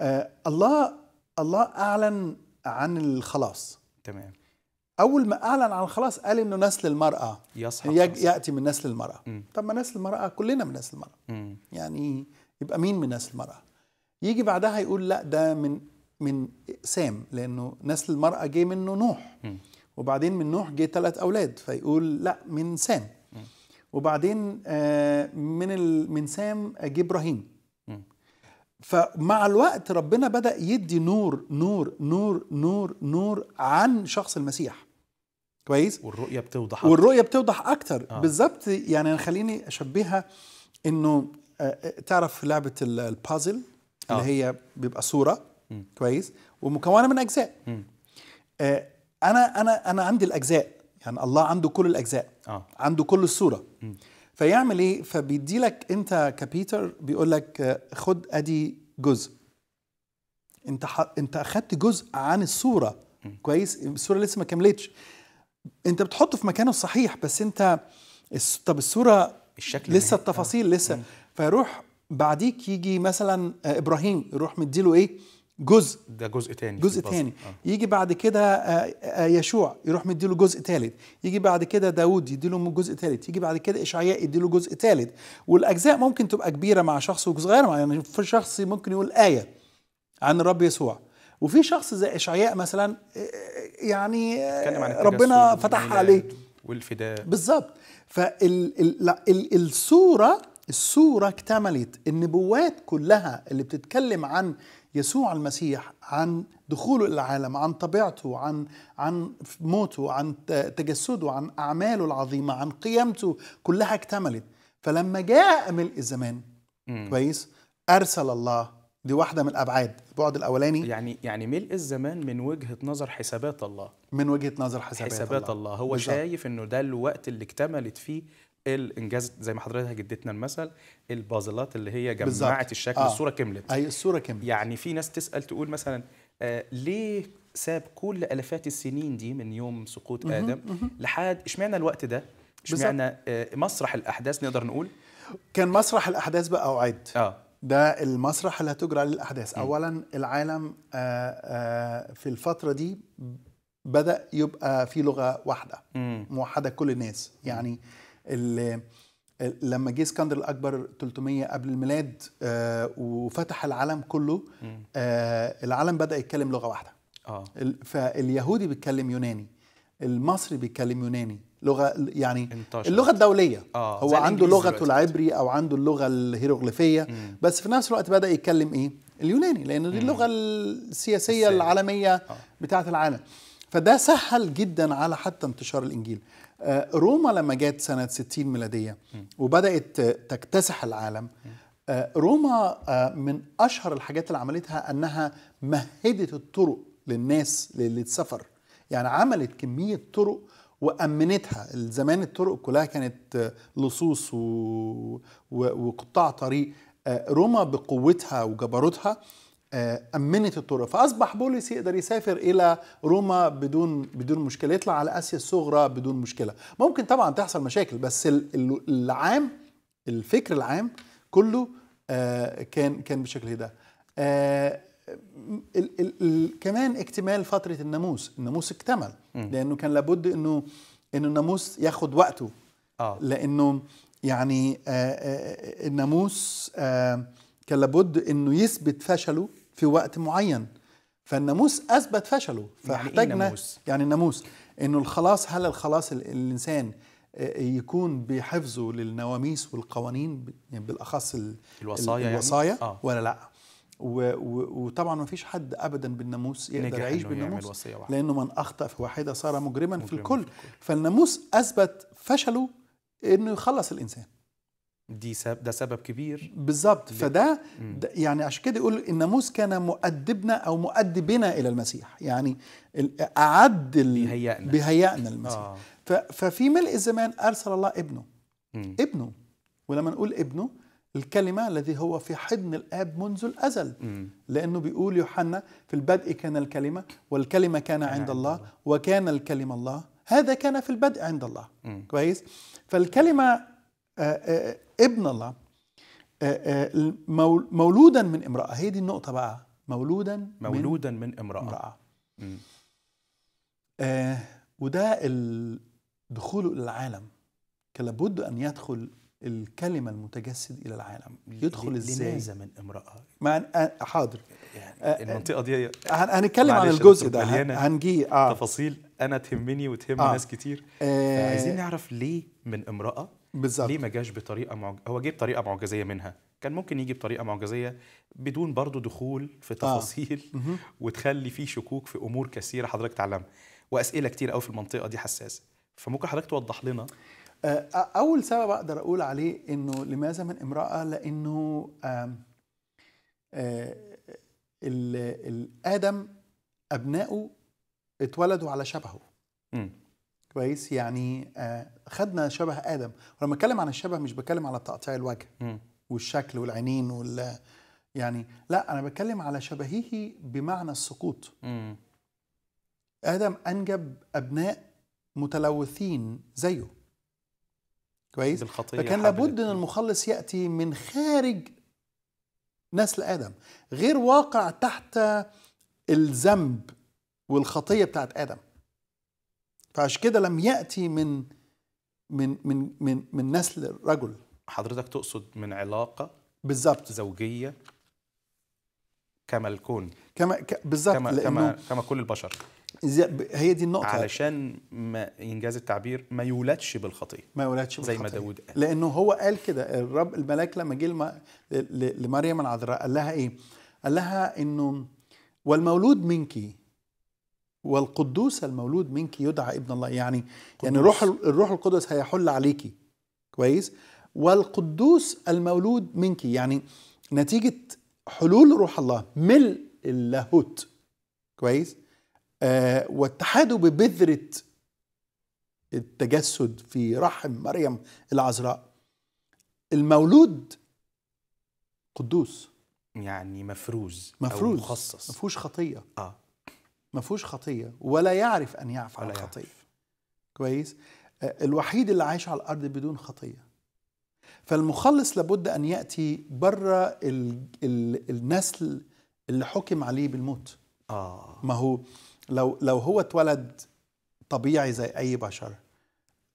آه الله الله اعلن عن الخلاص تمام اول ما اعلن عن الخلاص قال انه نسل المراه يصحب ياتي من نسل المراه م. طب ما نسل المراه كلنا من نسل المراه م. يعني يبقى مين من نسل المراه يجي بعدها يقول لا ده من من سام لانه نسل المراه جه منه نوح م. وبعدين من نوح جه ثلاث أولاد فيقول لا من سام وبعدين آه، من من سام جه إبراهيم فمع الوقت ربنا بدأ يدي نور نور نور نور نور عن شخص المسيح كويس والرؤية بتوضح أكتر. والرؤية بتوضح أكتر آه. بالظبط يعني أنا خليني أشبهها إنه آه، آه، تعرف لعبة البازل آه. اللي هي بيبقى صورة م. كويس ومكونة من أجزاء م. انا انا انا عندي الاجزاء يعني الله عنده كل الاجزاء آه. عنده كل الصوره م. فيعمل ايه فبيدي لك انت كبيتر بيقول لك آه، خد ادي جزء انت ح... انت اخدت جزء عن الصوره م. كويس الصوره لسه ما كملتش انت بتحطه في مكانه الصحيح بس انت الس... طب الصوره الشكل لسه آه. التفاصيل آه. لسه م. فيروح بعديك يجي مثلا آه، ابراهيم يروح مديله ايه جزء ده جزء تاني جزء تاني آه. يجي بعد كده آه، آه، آه، يشوع يروح مديله جزء تالت يجي بعد كده داود يديله جزء تالت يجي بعد كده اشعياء يديله جزء تالت والاجزاء ممكن تبقى كبيره مع شخص وصغيره مع يعني في شخص ممكن يقول ايه عن الرب يسوع وفي شخص زي اشعياء مثلا يعني ربنا فتحها عليه والفداء بالظبط فالصوره الصورة اكتملت النبوات كلها اللي بتتكلم عن يسوع المسيح عن دخوله الى العالم عن طبيعته عن عن موته عن تجسده عن اعماله العظيمه عن قيامته كلها اكتملت فلما جاء ملء الزمان كويس ارسل الله دي واحده من الابعاد البعد الاولاني يعني يعني ملء الزمان من وجهه نظر حسابات الله من وجهه نظر حسابات, حسابات الله. الله هو بالزبط. شايف انه ده الوقت اللي اكتملت فيه الانجاز زي ما حضرتك جدتنا المثل البازلات اللي هي جمعت بالزبط. الشكل آه. الصوره كملت اي أيوة، الصوره كملت يعني في ناس تسال تقول مثلا آه ليه ساب كل الافات السنين دي من يوم سقوط ادم لحد اشمعنى الوقت ده اشمعنى آه مسرح الاحداث نقدر نقول كان مسرح الاحداث بقى اوعد اه ده المسرح اللي هتجرى عليه الاحداث م. اولا العالم آآ آه، آآ آه، في الفتره دي بدا يبقى في لغه واحده موحده كل الناس يعني م. اللي لما جه اسكندر الاكبر 300 قبل الميلاد آه وفتح العالم كله آه العالم بدا يتكلم لغه واحده اه فاليهودي بيتكلم يوناني المصري بيتكلم يوناني لغه يعني انتشرت. اللغه الدوليه آه. هو عنده لغته العبري او عنده اللغه الهيروغليفيه بس في نفس الوقت بدا يتكلم ايه اليوناني لان دي اللغه السياسيه السيارة. العالميه آه. بتاعه العالم فده سهل جدا على حتى انتشار الانجيل آه، روما لما جت سنة 60 ميلادية وبدأت تكتسح العالم آه، روما آه، من أشهر الحاجات اللي عملتها أنها مهدت الطرق للناس للسفر يعني عملت كمية طرق وأمنتها زمان الطرق كلها كانت لصوص و... و... وقطاع طريق روما بقوتها وجبروتها آه، امنت الطرق فاصبح بوليس يقدر يسافر الى روما بدون بدون مشكله يطلع على اسيا الصغرى بدون مشكله ممكن طبعا تحصل مشاكل بس العام الفكر العام كله آه، كان كان بالشكل ده آه، كمان اكتمال فتره الناموس الناموس اكتمل لانه كان لابد انه انه الناموس ياخد وقته آه. لانه يعني الناموس كان لابد انه يثبت فشله في وقت معين فالناموس اثبت فشله يعني إيه فاحتاجنا يعني, الناموس يعني الناموس انه الخلاص هل الخلاص الانسان آه، يكون بحفظه للنواميس والقوانين يعني بالاخص الوصايا, يعني؟ الوصايا يعني؟ آه. ولا لا وطبعا ما فيش حد ابدا بالناموس يقدر يعيش بالناموس لانه من اخطا في واحده صار مجرما, مجرماً في, الكل. في الكل فالناموس اثبت فشله انه يخلص الانسان دي سب... ده سبب كبير بالظبط فده يعني عشان كده يقول الناموس كان مؤدبنا او مؤدبنا الى المسيح يعني اعد ال... بيهيأنا. بيهيئنا المسيح آه. ف... ففي ملء الزمان ارسل الله ابنه مم. ابنه ولما نقول ابنه الكلمه الذي هو في حضن الاب منذ الازل مم. لانه بيقول يوحنا في البدء كان الكلمه والكلمه كان عند الله, الله وكان الكلمه الله هذا كان في البدء عند الله مم. كويس فالكلمه آه، آه، ابن الله آه، مولودا من امرأة هي دي النقطة بقى مولودا مولودا من, من امرأة, امرأة. آه وده دخوله إلى العالم لابد أن يدخل الكلمة المتجسد إلى العالم يدخل إزاي لماذا من امرأة ما حاضر يعني المنطقة دي هنتكلم عن الجزء ده هنجي آه. تفاصيل أنا تهمني وتهم آه. ناس كتير آه. عايزين نعرف ليه من امرأة بالظبط ليه ما جاش بطريقه معج... هو جه بطريقه معجزيه منها كان ممكن يجي بطريقه معجزيه بدون برضه دخول في آه. تفاصيل آه. وتخلي فيه شكوك في امور كثيره حضرتك تعلمها واسئله كتير قوي في المنطقه دي حساسه فممكن حضرتك توضح لنا آه، اول سبب اقدر اقول عليه انه لماذا من امراه لانه آم آه، ادم ابنائه اتولدوا على شبهه م. كويس يعني آه، خدنا شبه ادم ولما اتكلم عن الشبه مش بتكلم على تقطيع الوجه م. والشكل والعينين وال يعني لا انا بتكلم على شبهه بمعنى السقوط م. ادم انجب ابناء متلوثين زيه كويس فكان لابد ان المخلص ياتي من خارج نسل ادم غير واقع تحت الذنب والخطيه بتاعت ادم فعشان كده لم ياتي من من من من من نسل الرجل حضرتك تقصد من علاقه بالظبط زوجيه كما الكون كما ك... بالظبط كما كما كما كل البشر هي دي النقطة علشان ما إنجاز التعبير ما يولدش بالخطية ما يولدش بالخطية زي ما داود قال لأنه هو قال كده الرب الملاك لما جه لمريم العذراء قال لها إيه؟ قال لها إنه والمولود منك والقدوس المولود منك يدعى ابن الله يعني, يعني قدوس. يعني روح الروح القدس هيحل عليكي كويس والقدوس المولود منك يعني نتيجة حلول روح الله ملء اللاهوت كويس آه واتحاده ببذرة التجسد في رحم مريم العذراء المولود قدوس يعني مفروز مفروز أو مخصص مفهوش خطية آه. ما فيهوش خطيه ولا يعرف ان يعفو عن خطيه كويس آه، الوحيد اللي عايش على الارض بدون خطيه فالمخلص لابد ان ياتي بره ال... ال... النسل اللي حكم عليه بالموت آه. ما هو لو لو هو اتولد طبيعي زي اي بشر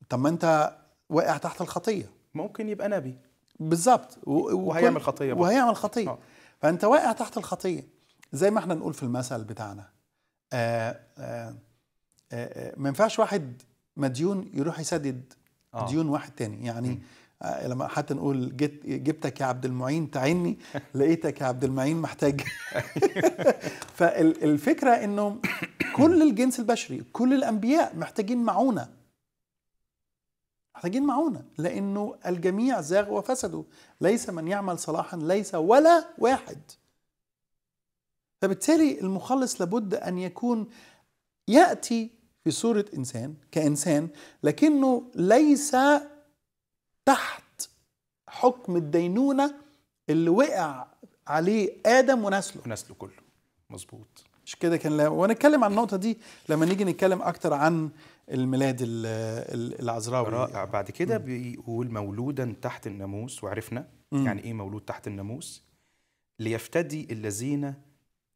طب ما انت واقع تحت الخطيه ممكن يبقى نبي بالظبط و... وهيعمل خطيه وهيعمل خطيه آه. فانت واقع تحت الخطيه زي ما احنا نقول في المثل بتاعنا آه، آه، آه، ما ينفعش واحد مديون يروح يسدد آه. ديون واحد تاني يعني م. لما حتى نقول جت جبتك يا عبد المعين تعيني لقيتك يا عبد المعين محتاج فالفكره انه كل الجنس البشري كل الانبياء محتاجين معونه محتاجين معونه لانه الجميع زاغ وفسدوا ليس من يعمل صلاحا ليس ولا واحد فبالتالي المخلص لابد أن يكون يأتي في صورة إنسان كإنسان لكنه ليس تحت حكم الدينونة اللي وقع عليه آدم ونسله ونسله كله مظبوط مش كده كان لا... ونتكلم عن النقطة دي لما نيجي نتكلم أكتر عن الميلاد العذراوي رائع بعد كده بيقول مولودا تحت الناموس وعرفنا م. يعني إيه مولود تحت الناموس ليفتدي الذين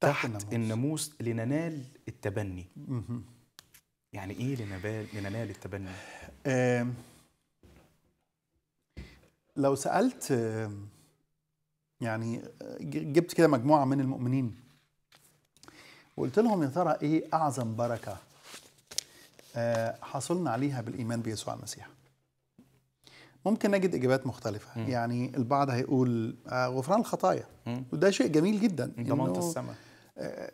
تحت الناموس, لننال التبني يعني ايه لنبال لننال التبني لو سالت يعني جبت كده مجموعه من المؤمنين وقلت لهم يا ترى ايه اعظم بركه آه، حصلنا عليها بالايمان بيسوع المسيح ممكن نجد اجابات مختلفه م. يعني البعض هيقول آه، غفران الخطايا م. وده شيء جميل جدا ضمانه السماء آه،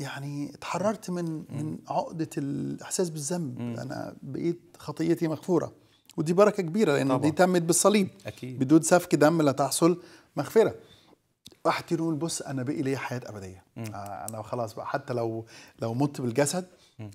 يعني تحررت من من عقده الاحساس بالذنب انا بقيت خطيتي مغفوره ودي بركه كبيره لان طبعا. دي تمت بالصليب اكيد بدون سفك دم لا تحصل مغفره واحد يقول بص انا بقي لي حياه ابديه م. آه، انا خلاص بقى حتى لو لو مت بالجسد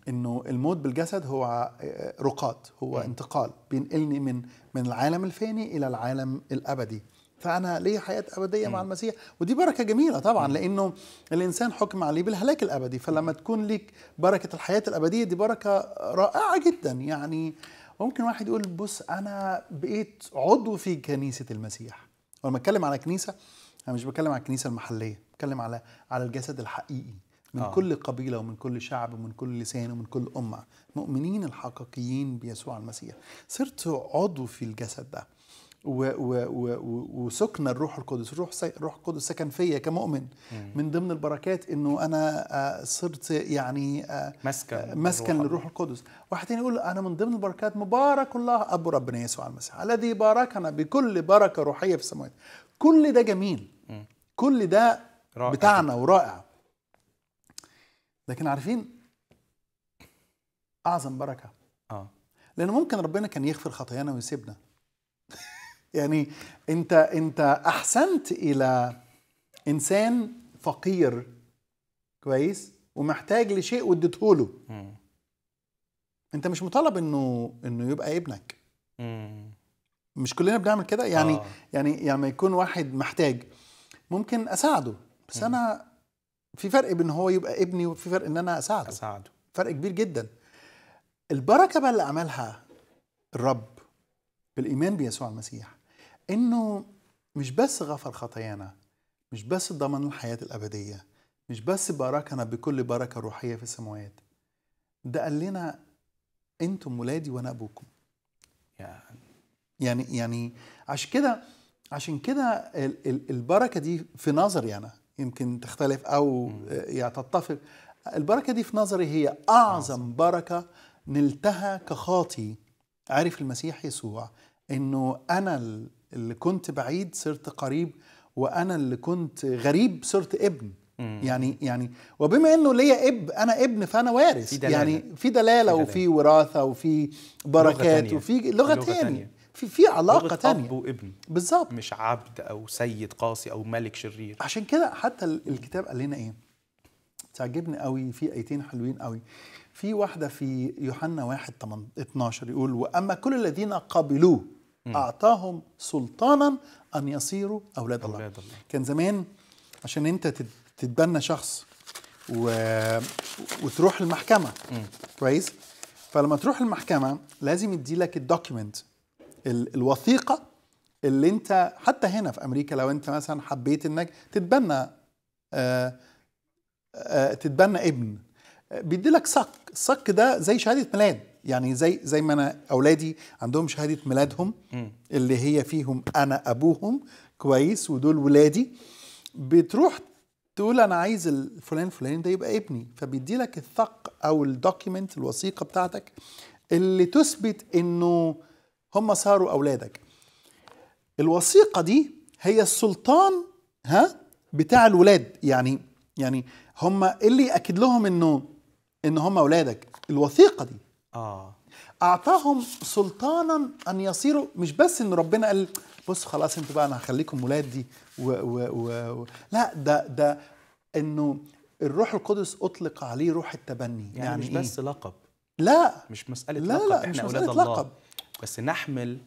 انه الموت بالجسد هو آه، رقاد هو مم. انتقال بينقلني من من العالم الفاني الى العالم الابدي فانا ليا حياه ابديه مع المسيح ودي بركه جميله طبعا لانه الانسان حكم عليه بالهلاك الابدي فلما تكون ليك بركه الحياه الابديه دي بركه رائعه جدا يعني ممكن واحد يقول بص انا بقيت عضو في كنيسه المسيح ولما اتكلم على كنيسه انا مش بتكلم على الكنيسه المحليه بتكلم على على الجسد الحقيقي من آه. كل قبيله ومن كل شعب ومن كل لسان ومن كل امه مؤمنين الحقيقيين بيسوع المسيح صرت عضو في الجسد ده وسكن الروح القدس الروح الروح القدس سكن فيا كمؤمن من ضمن البركات انه انا آه، صرت يعني آه، مسكن آه، مسكن للروح القدس واحد تاني يقول انا من ضمن البركات مبارك الله ابو ربنا يسوع المسيح الذي باركنا بكل بركه روحيه في السماوات كل ده جميل كل ده رائع. بتاعنا ورائع لكن عارفين اعظم بركه اه لان ممكن ربنا كان يغفر خطايانا ويسيبنا يعني انت انت احسنت الى انسان فقير كويس ومحتاج لشيء واديته له انت مش مطالب انه انه يبقى ابنك مم. مش كلنا بنعمل كده يعني آه. يعني يعني يكون واحد محتاج ممكن اساعده بس مم. انا في فرق بين هو يبقى ابني وفي فرق ان انا اساعده اساعده فرق كبير جدا البركه بقى اللي عملها الرب بالايمان بيسوع المسيح انه مش بس غفر خطايانا مش بس ضمن الحياه الابديه مش بس باركنا بكل بركه روحيه في السماوات ده قال لنا انتم ولادي وانا ابوكم يعني يعني عشان كده عشان كده البركه دي في نظري انا يمكن تختلف او يعني تتفق البركه دي في نظري هي اعظم بركه نلتها كخاطي عارف المسيح يسوع انه انا اللي كنت بعيد صرت قريب وانا اللي كنت غريب صرت ابن مم. يعني يعني وبما انه ليا اب انا ابن فانا وارث في دلالة. يعني في دلالة, في دلالة وفي وراثه وفي بركات لغة وفي لغه, ثانيه في في علاقه ثانيه اب وابن بالظبط مش عبد او سيد قاسي او ملك شرير عشان كده حتى الكتاب قال لنا ايه تعجبني قوي في ايتين حلوين قوي في واحده في يوحنا 1 12 يقول واما كل الذين قبلوه أعطاهم سلطانا أن يصيروا أولاد, الله. أولاد الله. كان زمان عشان أنت تتبنى شخص و... وتروح المحكمة م. كويس فلما تروح المحكمة لازم يديلك الدوكيمنت ال... الوثيقة اللي أنت حتى هنا في أمريكا لو أنت مثلا حبيت أنك تتبنى آ... آه، آ... آه، تتبنى ابن بيديلك صك الصك ده زي شهادة ميلاد يعني زي زي ما انا اولادي عندهم شهاده ميلادهم اللي هي فيهم انا ابوهم كويس ودول ولادي بتروح تقول انا عايز الفلان الفلاني ده يبقى ابني فبيدي لك الثق او الدوكيمنت الوثيقه بتاعتك اللي تثبت انه هم صاروا اولادك الوثيقه دي هي السلطان ها بتاع الولاد يعني يعني هم اللي ياكد لهم انه ان هم اولادك الوثيقه دي اه اعطاهم سلطانا ان يصيروا مش بس ان ربنا قال بص خلاص انتوا بقى انا هخليكم ولادي و, و, و, و لا ده ده انه الروح القدس اطلق عليه روح التبني يعني, يعني مش إيه؟ بس لقب لا مش مساله لا لقب لا احنا مش مسألة اولاد الله لقب. بس نحمل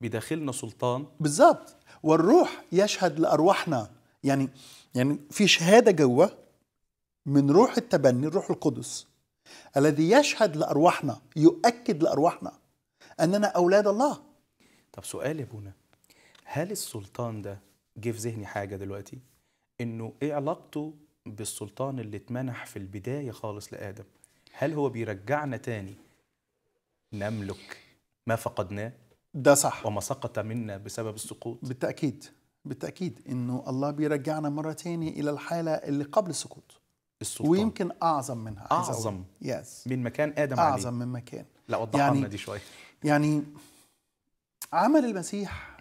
بداخلنا سلطان بالظبط والروح يشهد لارواحنا يعني يعني في شهاده جوه من روح التبني الروح القدس الذي يشهد لأرواحنا يؤكد لأرواحنا أننا أولاد الله طب سؤال يا بونا هل السلطان ده جه في ذهني حاجة دلوقتي إنه إيه علاقته بالسلطان اللي اتمنح في البداية خالص لآدم هل هو بيرجعنا تاني نملك ما فقدناه ده صح وما سقط منا بسبب السقوط بالتأكيد بالتأكيد إنه الله بيرجعنا مرة تاني إلى الحالة اللي قبل السقوط السلطان ويمكن اعظم منها اعظم يس من مكان ادم عليه اعظم من مكان لا وضحها يعني لنا دي شويه يعني عمل المسيح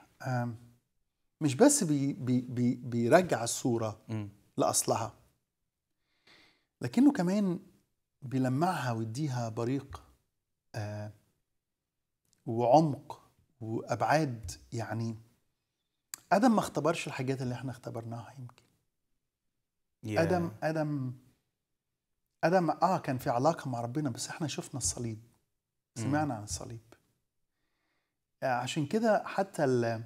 مش بس بي بي بي بيرجع الصوره م. لاصلها لكنه كمان بيلمعها ويديها بريق وعمق وابعاد يعني ادم ما اختبرش الحاجات اللي احنا اختبرناها يمكن yeah. ادم ادم ادم اه كان في علاقه مع ربنا بس احنا شفنا الصليب سمعنا عن الصليب آه، عشان كده حتى ال...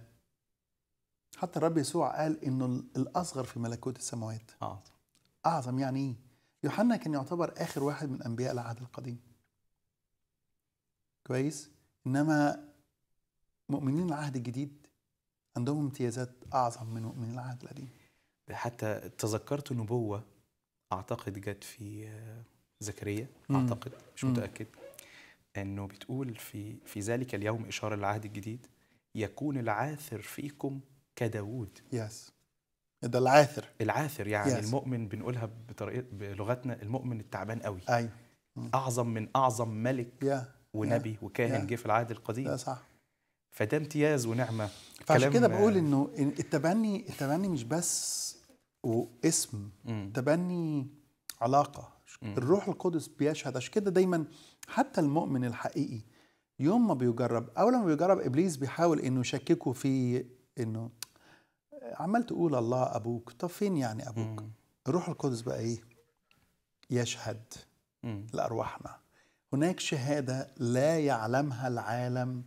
حتى الرب يسوع قال انه الاصغر في ملكوت السماوات اعظم آه. اعظم يعني ايه يوحنا كان يعتبر اخر واحد من انبياء العهد القديم كويس انما مؤمنين العهد الجديد عندهم امتيازات اعظم من مؤمنين العهد القديم حتى تذكرت نبوه اعتقد جت في آه، زكريا اعتقد مش متاكد انه بتقول في في ذلك اليوم اشاره للعهد الجديد يكون العاثر فيكم كداوود يس ده العاثر العاثر يعني yes. المؤمن بنقولها بطريقه بلغتنا المؤمن التعبان قوي ايوه اعظم من اعظم ملك yeah. ونبي yeah. وكاهن yeah. جه في العهد القديم ده صح فده امتياز ونعمه فعشان كده بقول انه التبني التبني مش بس واسم مم. تبني علاقه مم. الروح القدس بيشهد عشان كده دايما حتى المؤمن الحقيقي يوم ما بيجرب او لما بيجرب ابليس بيحاول انه يشككه في انه عمال تقول الله ابوك طب فين يعني ابوك مم. الروح القدس بقى ايه يشهد مم. لارواحنا هناك شهاده لا يعلمها العالم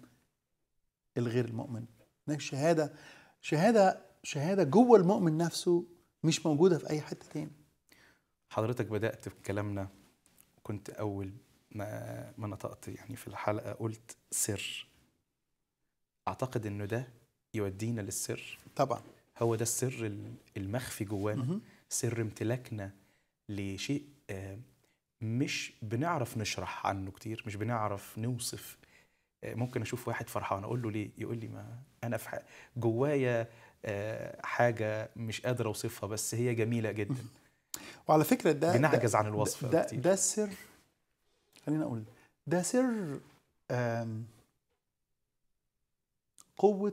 الغير المؤمن هناك شهاده شهاده شهاده جوه المؤمن نفسه مش موجوده في اي حته تاني حضرتك بدات في كلامنا كنت اول ما ما نطقت يعني في الحلقه قلت سر اعتقد انه ده يودينا للسر طبعا هو ده السر المخفي جوانا سر امتلاكنا لشيء آه، مش بنعرف نشرح عنه كتير مش بنعرف نوصف آه، ممكن اشوف واحد فرحان اقول له ليه يقول لي ما انا في جوايا آه، حاجه مش قادر اوصفها بس هي جميله جدا وعلى فكره ده بنعجز عن الوصف ده, كتير. ده سر خلينا اقول ده سر قوه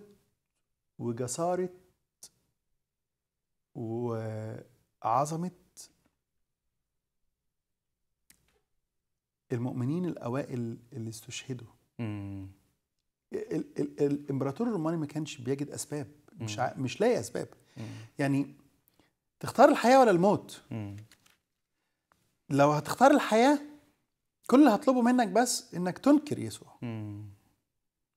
وجساره وعظمه المؤمنين الاوائل اللي استشهدوا الامبراطور الروماني ما كانش بيجد اسباب مش ع... مش لاقي اسباب يعني تختار الحياه ولا الموت لو هتختار الحياه كل اللي هطلبه منك بس انك تنكر يسوع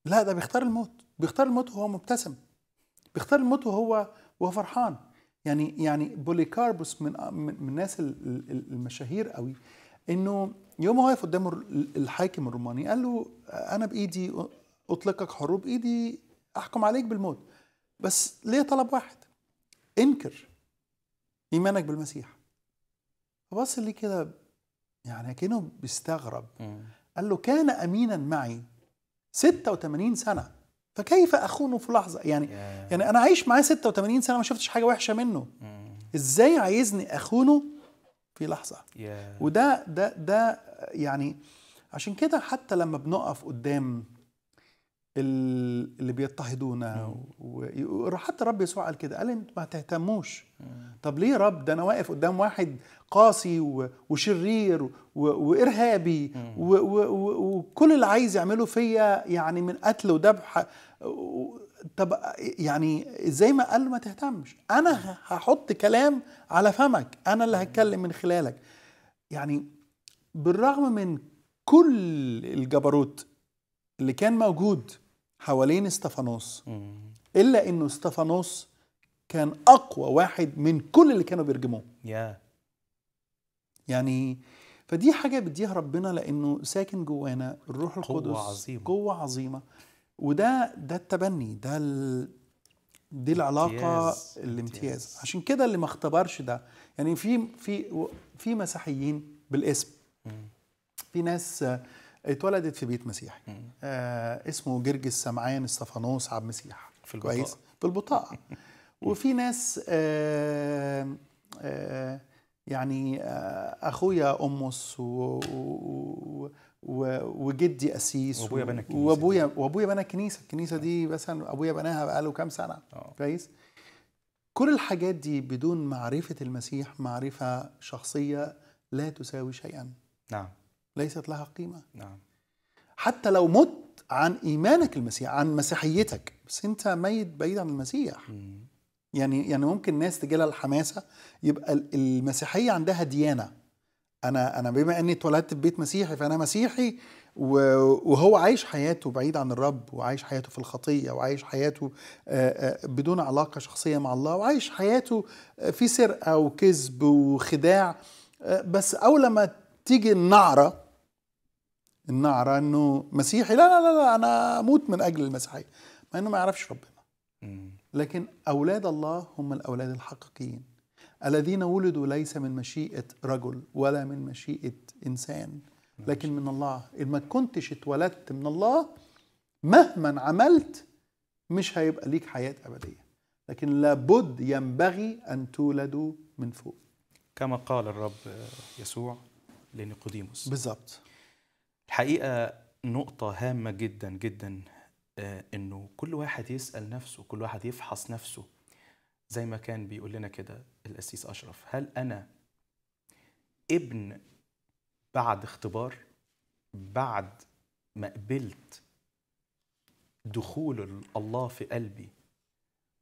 لا ده بيختار الموت بيختار الموت وهو مبتسم بيختار الموت وهو وهو فرحان يعني يعني بوليكاربوس من من الناس المشاهير قوي انه يوم هو واقف قدامه الحاكم الروماني قال له انا بايدي اطلقك حروب بايدي احكم عليك بالموت بس ليه طلب واحد انكر ايمانك بالمسيح فبص اللي كده يعني كانه بيستغرب قال له كان امينا معي 86 سنه فكيف اخونه في لحظه يعني yeah. يعني انا عايش معاه 86 سنه ما شفتش حاجه وحشه منه mm. ازاي عايزني اخونه في لحظه yeah. وده ده ده يعني عشان كده حتى لما بنقف قدام اللي بيضطهدونا وحتى رب يسوع قال كده قال انت ما تهتموش طب ليه رب ده انا واقف قدام واحد قاسي وشرير وارهابي وكل اللي عايز يعمله فيا يعني من قتل وذبح طب يعني زي ما قال ما تهتمش انا هحط كلام على فمك انا اللي هتكلم من خلالك يعني بالرغم من كل الجبروت اللي كان موجود حوالين استفانوس الا انه استفانوس كان اقوى واحد من كل اللي كانوا بيرجموه yeah. يعني فدي حاجه بيديها ربنا لانه ساكن جوانا الروح القدس قوه عظيمه قوه عظيمه وده ده التبني ده ال... دي العلاقه امتياز. الامتياز عشان كده اللي ما اختبرش ده يعني في في في مسيحيين بالاسم في ناس اتولدت في بيت مسيحي آه اسمه جرجس سمعان الصفانوس عبد مسيح في البطاقة كويس في البطاقة وفي ناس آه آه يعني آه اخويا امس و, و, و وجدي قسيس وابويا بنى الكنيسه وابويا وابويا بنى الكنيسه الكنيسه دي آه. مثلا ابويا بناها بقاله كام سنه آه. كويس كل الحاجات دي بدون معرفه المسيح معرفه شخصيه لا تساوي شيئا نعم ليست لها قيمة نعم حتى لو مت عن إيمانك المسيح عن مسيحيتك بس أنت ميت بعيد عن المسيح مم. يعني يعني ممكن ناس تجي لها الحماسة يبقى المسيحية عندها ديانة أنا أنا بما إني اتولدت في بيت مسيحي فأنا مسيحي وهو عايش حياته بعيد عن الرب وعايش حياته في الخطيه وعايش حياته بدون علاقه شخصيه مع الله وعايش حياته في سرقه وكذب وخداع بس اول لما تيجي النعره النعرة انه مسيحي لا لا لا, لا انا اموت من اجل المسيحيه مع انه ما يعرفش ربنا لكن اولاد الله هم الاولاد الحقيقيين الذين ولدوا ليس من مشيئه رجل ولا من مشيئه انسان لكن من الله ان ما كنتش اتولدت من الله مهما عملت مش هيبقى ليك حياه ابديه لكن لابد ينبغي ان تولدوا من فوق كما قال الرب يسوع لنيقوديموس بالظبط الحقيقه نقطه هامه جدا جدا آه، انه كل واحد يسال نفسه كل واحد يفحص نفسه زي ما كان بيقول لنا كده القسيس اشرف هل انا ابن بعد اختبار بعد ما قبلت دخول الله في قلبي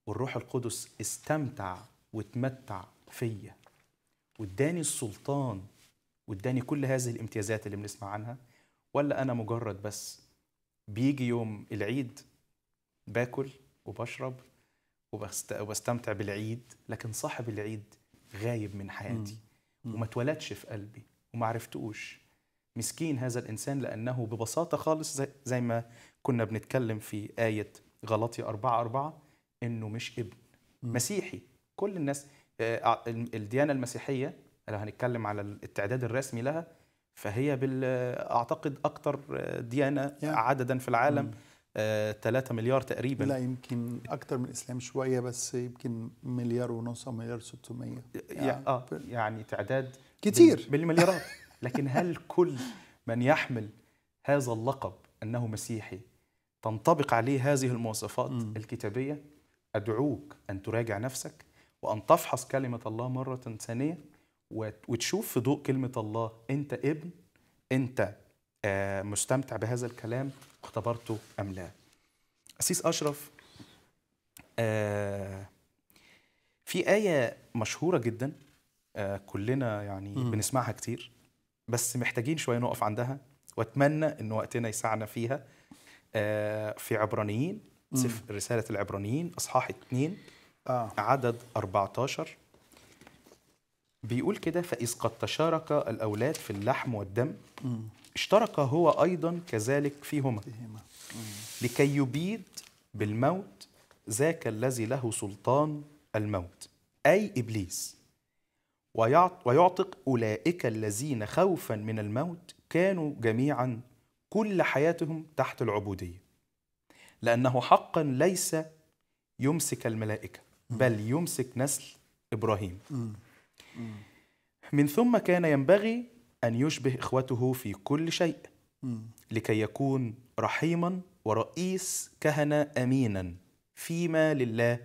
والروح القدس استمتع واتمتع فيا واداني السلطان واداني كل هذه الامتيازات اللي بنسمع عنها ولا انا مجرد بس بيجي يوم العيد باكل وبشرب وبستمتع بالعيد لكن صاحب العيد غايب من حياتي وما اتولدش في قلبي وما عرفتوش مسكين هذا الانسان لانه ببساطه خالص زي, زي ما كنا بنتكلم في ايه غلطي 4 4 انه مش ابن مسيحي كل الناس آه، آه، الديانه المسيحيه لو هنتكلم على التعداد الرسمي لها فهي بال اعتقد اكثر ديانه إيه يعني. عددا في العالم آه 3 مليار تقريبا لا يمكن اكتر من الاسلام شويه بس يمكن مليار ونص او مليار 600 يعني اه يعني تعداد كتير بالمليارات لكن هل كل من يحمل هذا اللقب انه مسيحي تنطبق عليه هذه المواصفات م. الكتابيه ادعوك ان تراجع نفسك وان تفحص كلمه الله مره ثانيه وتشوف في ضوء كلمة الله أنت ابن أنت آه، مستمتع بهذا الكلام اختبرته أم لا أسيس أشرف آه، في آية مشهورة جدا آه، كلنا يعني بنسمعها كتير بس محتاجين شوية نقف عندها وأتمنى إن وقتنا يسعنا فيها في عبرانيين سفر رسالة العبرانيين أصحاح 2 عدد 14 بيقول كده فإذ قد تشارك الأولاد في اللحم والدم اشترك هو أيضا كذلك فيهما لكي يبيد بالموت ذاك الذي له سلطان الموت أي إبليس ويعتق أولئك الذين خوفا من الموت كانوا جميعا كل حياتهم تحت العبودية لأنه حقا ليس يمسك الملائكة بل يمسك نسل إبراهيم من ثم كان ينبغي أن يشبه إخوته في كل شيء لكي يكون رحيما ورئيس كهنة أمينا فيما لله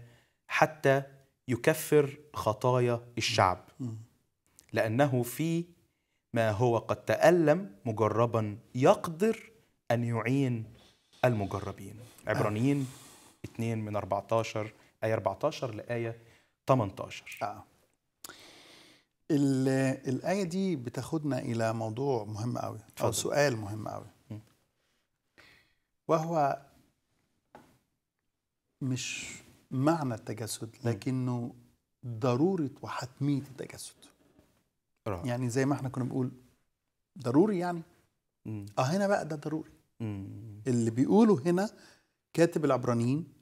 حتى يكفر خطايا الشعب لأنه في ما هو قد تألم مجربا يقدر أن يعين المجربين عبرانيين 2 من 14 آية 14 لآية 18 آه. الآية دي بتاخدنا إلى موضوع مهم أوي أو سؤال مهم أوي وهو مش معنى التجسد لكنه ضرورة وحتمية التجسد رح. يعني زي ما احنا كنا بنقول ضروري يعني اه هنا بقى ده ضروري اللي بيقوله هنا كاتب العبرانيين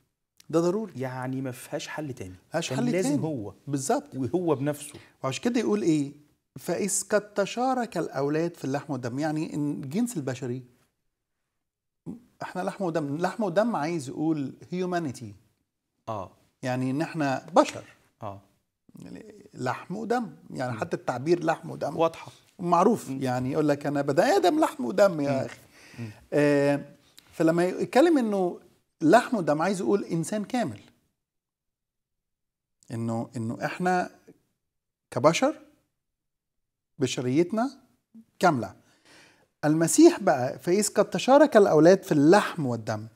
ده ضروري يعني ما فيهاش حل تاني مفيهاش حل لازم تاني. هو بالظبط وهو بنفسه وعشان كده يقول ايه فإذ قد تشارك الأولاد في اللحم والدم يعني إن الجنس البشري احنا لحم ودم لحم ودم عايز يقول هيومانيتي اه يعني ان احنا بشر اه لحم ودم يعني م. حتى التعبير لحم ودم واضحه معروف م. يعني يقول لك انا بني ادم لحم ودم يا اخي آه فلما يتكلم انه لحنه ده عايز يقول انسان كامل انه انه احنا كبشر بشريتنا كامله المسيح بقى فإذ قد تشارك الأولاد في اللحم والدم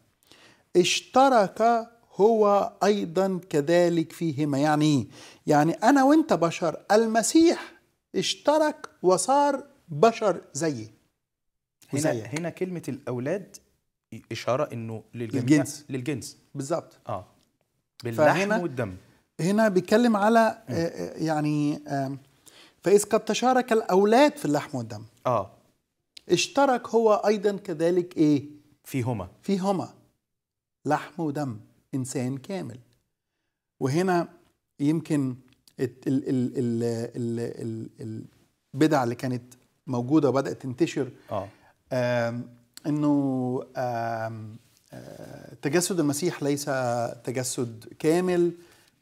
اشترك هو أيضا كذلك فيهما يعني إيه؟ يعني أنا وأنت بشر المسيح اشترك وصار بشر زيي هنا, هنا كلمة الأولاد اشاره انه للجميع للجنس للجنس بالظبط اه باللحم والدم هنا بيتكلم على آه، آه، يعني فاذ قد تشارك الاولاد في اللحم والدم اه اشترك هو ايضا كذلك ايه فيهما فيهما لحم ودم انسان كامل وهنا يمكن البدع اللي كانت موجوده وبدات تنتشر اه انه تجسد المسيح ليس تجسد كامل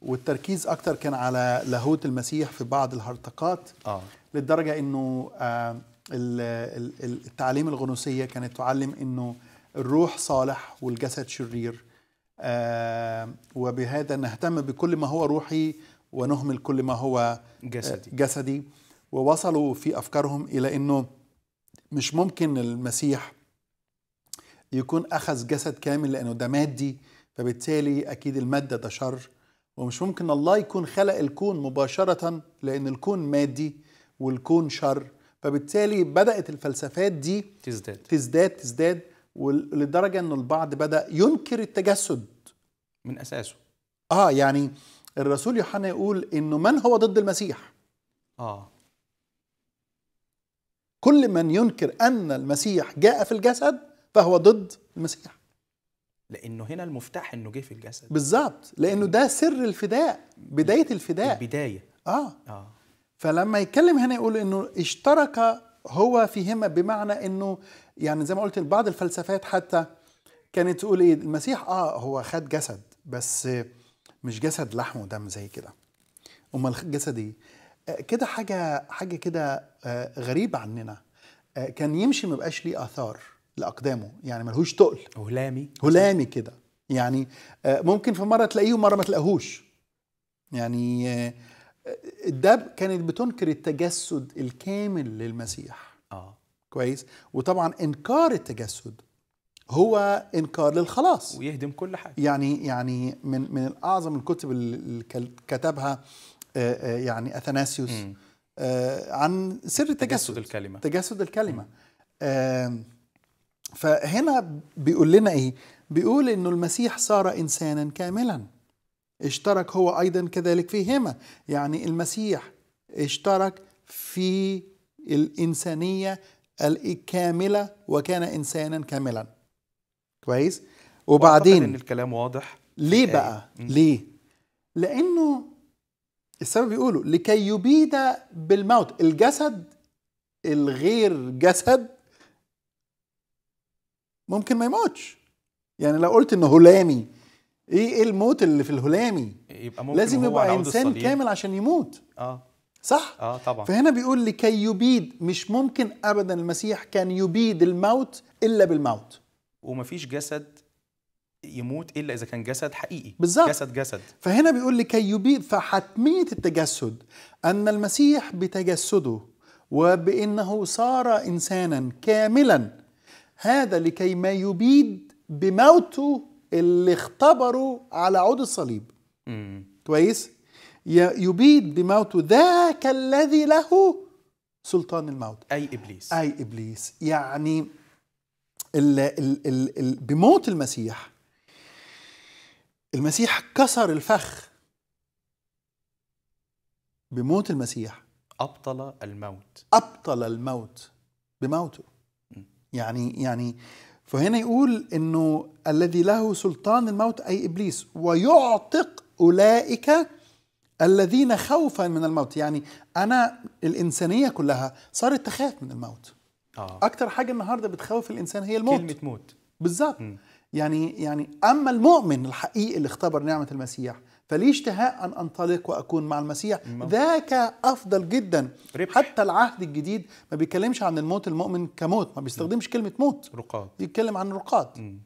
والتركيز اكتر كان على لاهوت المسيح في بعض الهرطقات آه. للدرجه انه التعاليم الغنوصيه كانت تعلم انه الروح صالح والجسد شرير وبهذا نهتم بكل ما هو روحي ونهمل كل ما هو جسدي, جسدي ووصلوا في افكارهم الى انه مش ممكن المسيح يكون أخذ جسد كامل لأنه ده مادي فبالتالي أكيد المادة ده شر ومش ممكن الله يكون خلق الكون مباشرة لأن الكون مادي والكون شر فبالتالي بدأت الفلسفات دي تزداد تزداد تزداد ولدرجة أن البعض بدأ ينكر التجسد من أساسه آه يعني الرسول يوحنا يقول أنه من هو ضد المسيح آه كل من ينكر أن المسيح جاء في الجسد فهو ضد المسيح لانه هنا المفتاح انه جه في الجسد بالظبط لانه ده سر الفداء بدايه الفداء البدايه اه اه فلما يتكلم هنا يقول انه اشترك هو فيهما بمعنى انه يعني زي ما قلت بعض الفلسفات حتى كانت تقول ايه المسيح اه هو خد جسد بس مش جسد لحم ودم زي كده امال جسد ايه آه، كده حاجه حاجه كده آه، غريبه عننا آه، كان يمشي ما بقاش ليه اثار لاقدامه يعني ملهوش تقل هلامي هلامي كده يعني آه، ممكن في مره تلاقيه ومره ما تلاقيهوش يعني الدب آه، آه، كانت بتنكر التجسد الكامل للمسيح اه كويس وطبعا انكار التجسد هو انكار للخلاص ويهدم كل حاجه يعني يعني من من اعظم الكتب اللي كتبها يعني اثناسيوس عن سر التجسد تجسد الكلمه تجسد الكلمه فهنا بيقول لنا ايه بيقول انه المسيح صار انسانا كاملا اشترك هو ايضا كذلك فيهما يعني المسيح اشترك في الانسانيه الكامله وكان انسانا كاملا كويس وبعدين ان الكلام واضح ليه بقى ليه لانه السبب بيقولوا لكي يبيد بالموت الجسد الغير جسد ممكن ما يموتش يعني لو قلت انه هلامي ايه, إيه الموت اللي في الهلامي يبقى ممكن لازم يبقى انسان كامل عشان يموت اه صح اه طبعا فهنا بيقول لكي يبيد مش ممكن ابدا المسيح كان يبيد الموت الا بالموت ومفيش جسد يموت الا اذا كان جسد حقيقي بالظبط جسد جسد فهنا بيقول لكي يبيد فحتميه التجسد ان المسيح بتجسده وبانه صار انسانا كاملا هذا لكي ما يبيد بموته اللي اختبره على عود الصليب مم. كويس يبيد بموته ذاك الذي له سلطان الموت اي ابليس اي ابليس يعني الـ ال ال ال بموت المسيح المسيح كسر الفخ بموت المسيح ابطل الموت ابطل الموت بموته يعني يعني فهنا يقول انه الذي له سلطان الموت اي ابليس ويعتق اولئك الذين خوفا من الموت يعني انا الانسانيه كلها صارت تخاف من الموت آه. اكتر حاجه النهارده بتخوف الانسان هي الموت كلمه موت بالظبط يعني يعني اما المؤمن الحقيقي اللي اختبر نعمه المسيح فلي اشتهاء أن أنطلق وأكون مع المسيح ذاك أفضل جدا ربح. حتى العهد الجديد ما بيتكلمش عن الموت المؤمن كموت ما بيستخدمش كلمة موت رقاد بيتكلم عن رقاد م.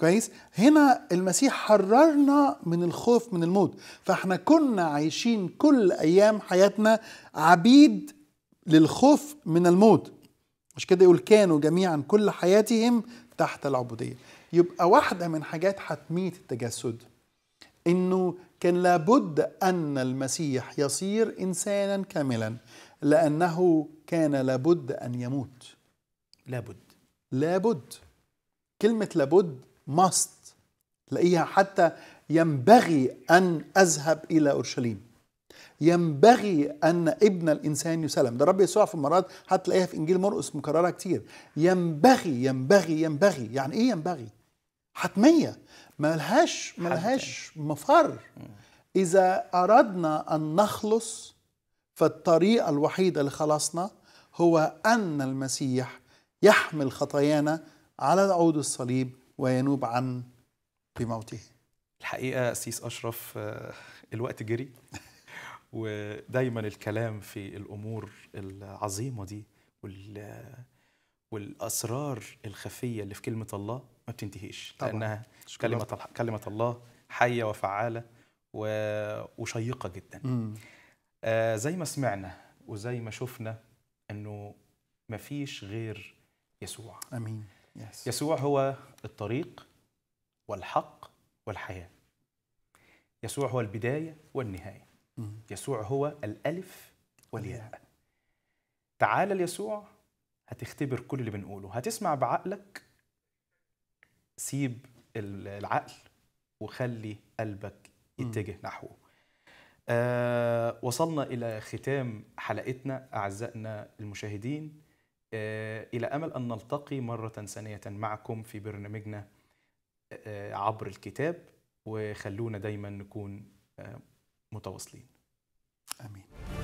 كويس هنا المسيح حررنا من الخوف من الموت فاحنا كنا عايشين كل ايام حياتنا عبيد للخوف من الموت مش كده يقول كانوا جميعا كل حياتهم تحت العبوديه يبقى واحده من حاجات حتميه التجسد انه كان لابد أن المسيح يصير إنسانا كاملا لأنه كان لابد أن يموت لابد لابد كلمة لابد must تلاقيها حتى ينبغي أن أذهب إلى أورشليم ينبغي أن ابن الإنسان يسلم ده رب يسوع في مرات هتلاقيها في إنجيل مرقس مكررة كتير ينبغي ينبغي ينبغي يعني إيه ينبغي؟ حتميه ملهاش ملهاش مفر اذا اردنا ان نخلص فالطريقه الوحيده لخلاصنا هو ان المسيح يحمل خطايانا على عود الصليب وينوب عن بموته الحقيقه سيس اشرف آه، الوقت جري ودايما الكلام في الامور العظيمه دي وال والاسرار الخفيه اللي في كلمه الله ما بتنتهيش طبعا. لانها كلمه كلمه الله حيه وفعاله و... وشيقه جدا آه زي ما سمعنا وزي ما شفنا انه ما فيش غير يسوع امين يس. يسوع هو الطريق والحق والحياه يسوع هو البدايه والنهايه مم. يسوع هو الالف والياء تعال ليسوع هتختبر كل اللي بنقوله هتسمع بعقلك سيب العقل وخلي قلبك يتجه نحوه آه وصلنا إلى ختام حلقتنا أعزائنا المشاهدين آه إلى أمل أن نلتقي مرة ثانية معكم في برنامجنا آه عبر الكتاب وخلونا دايما نكون آه متواصلين آمين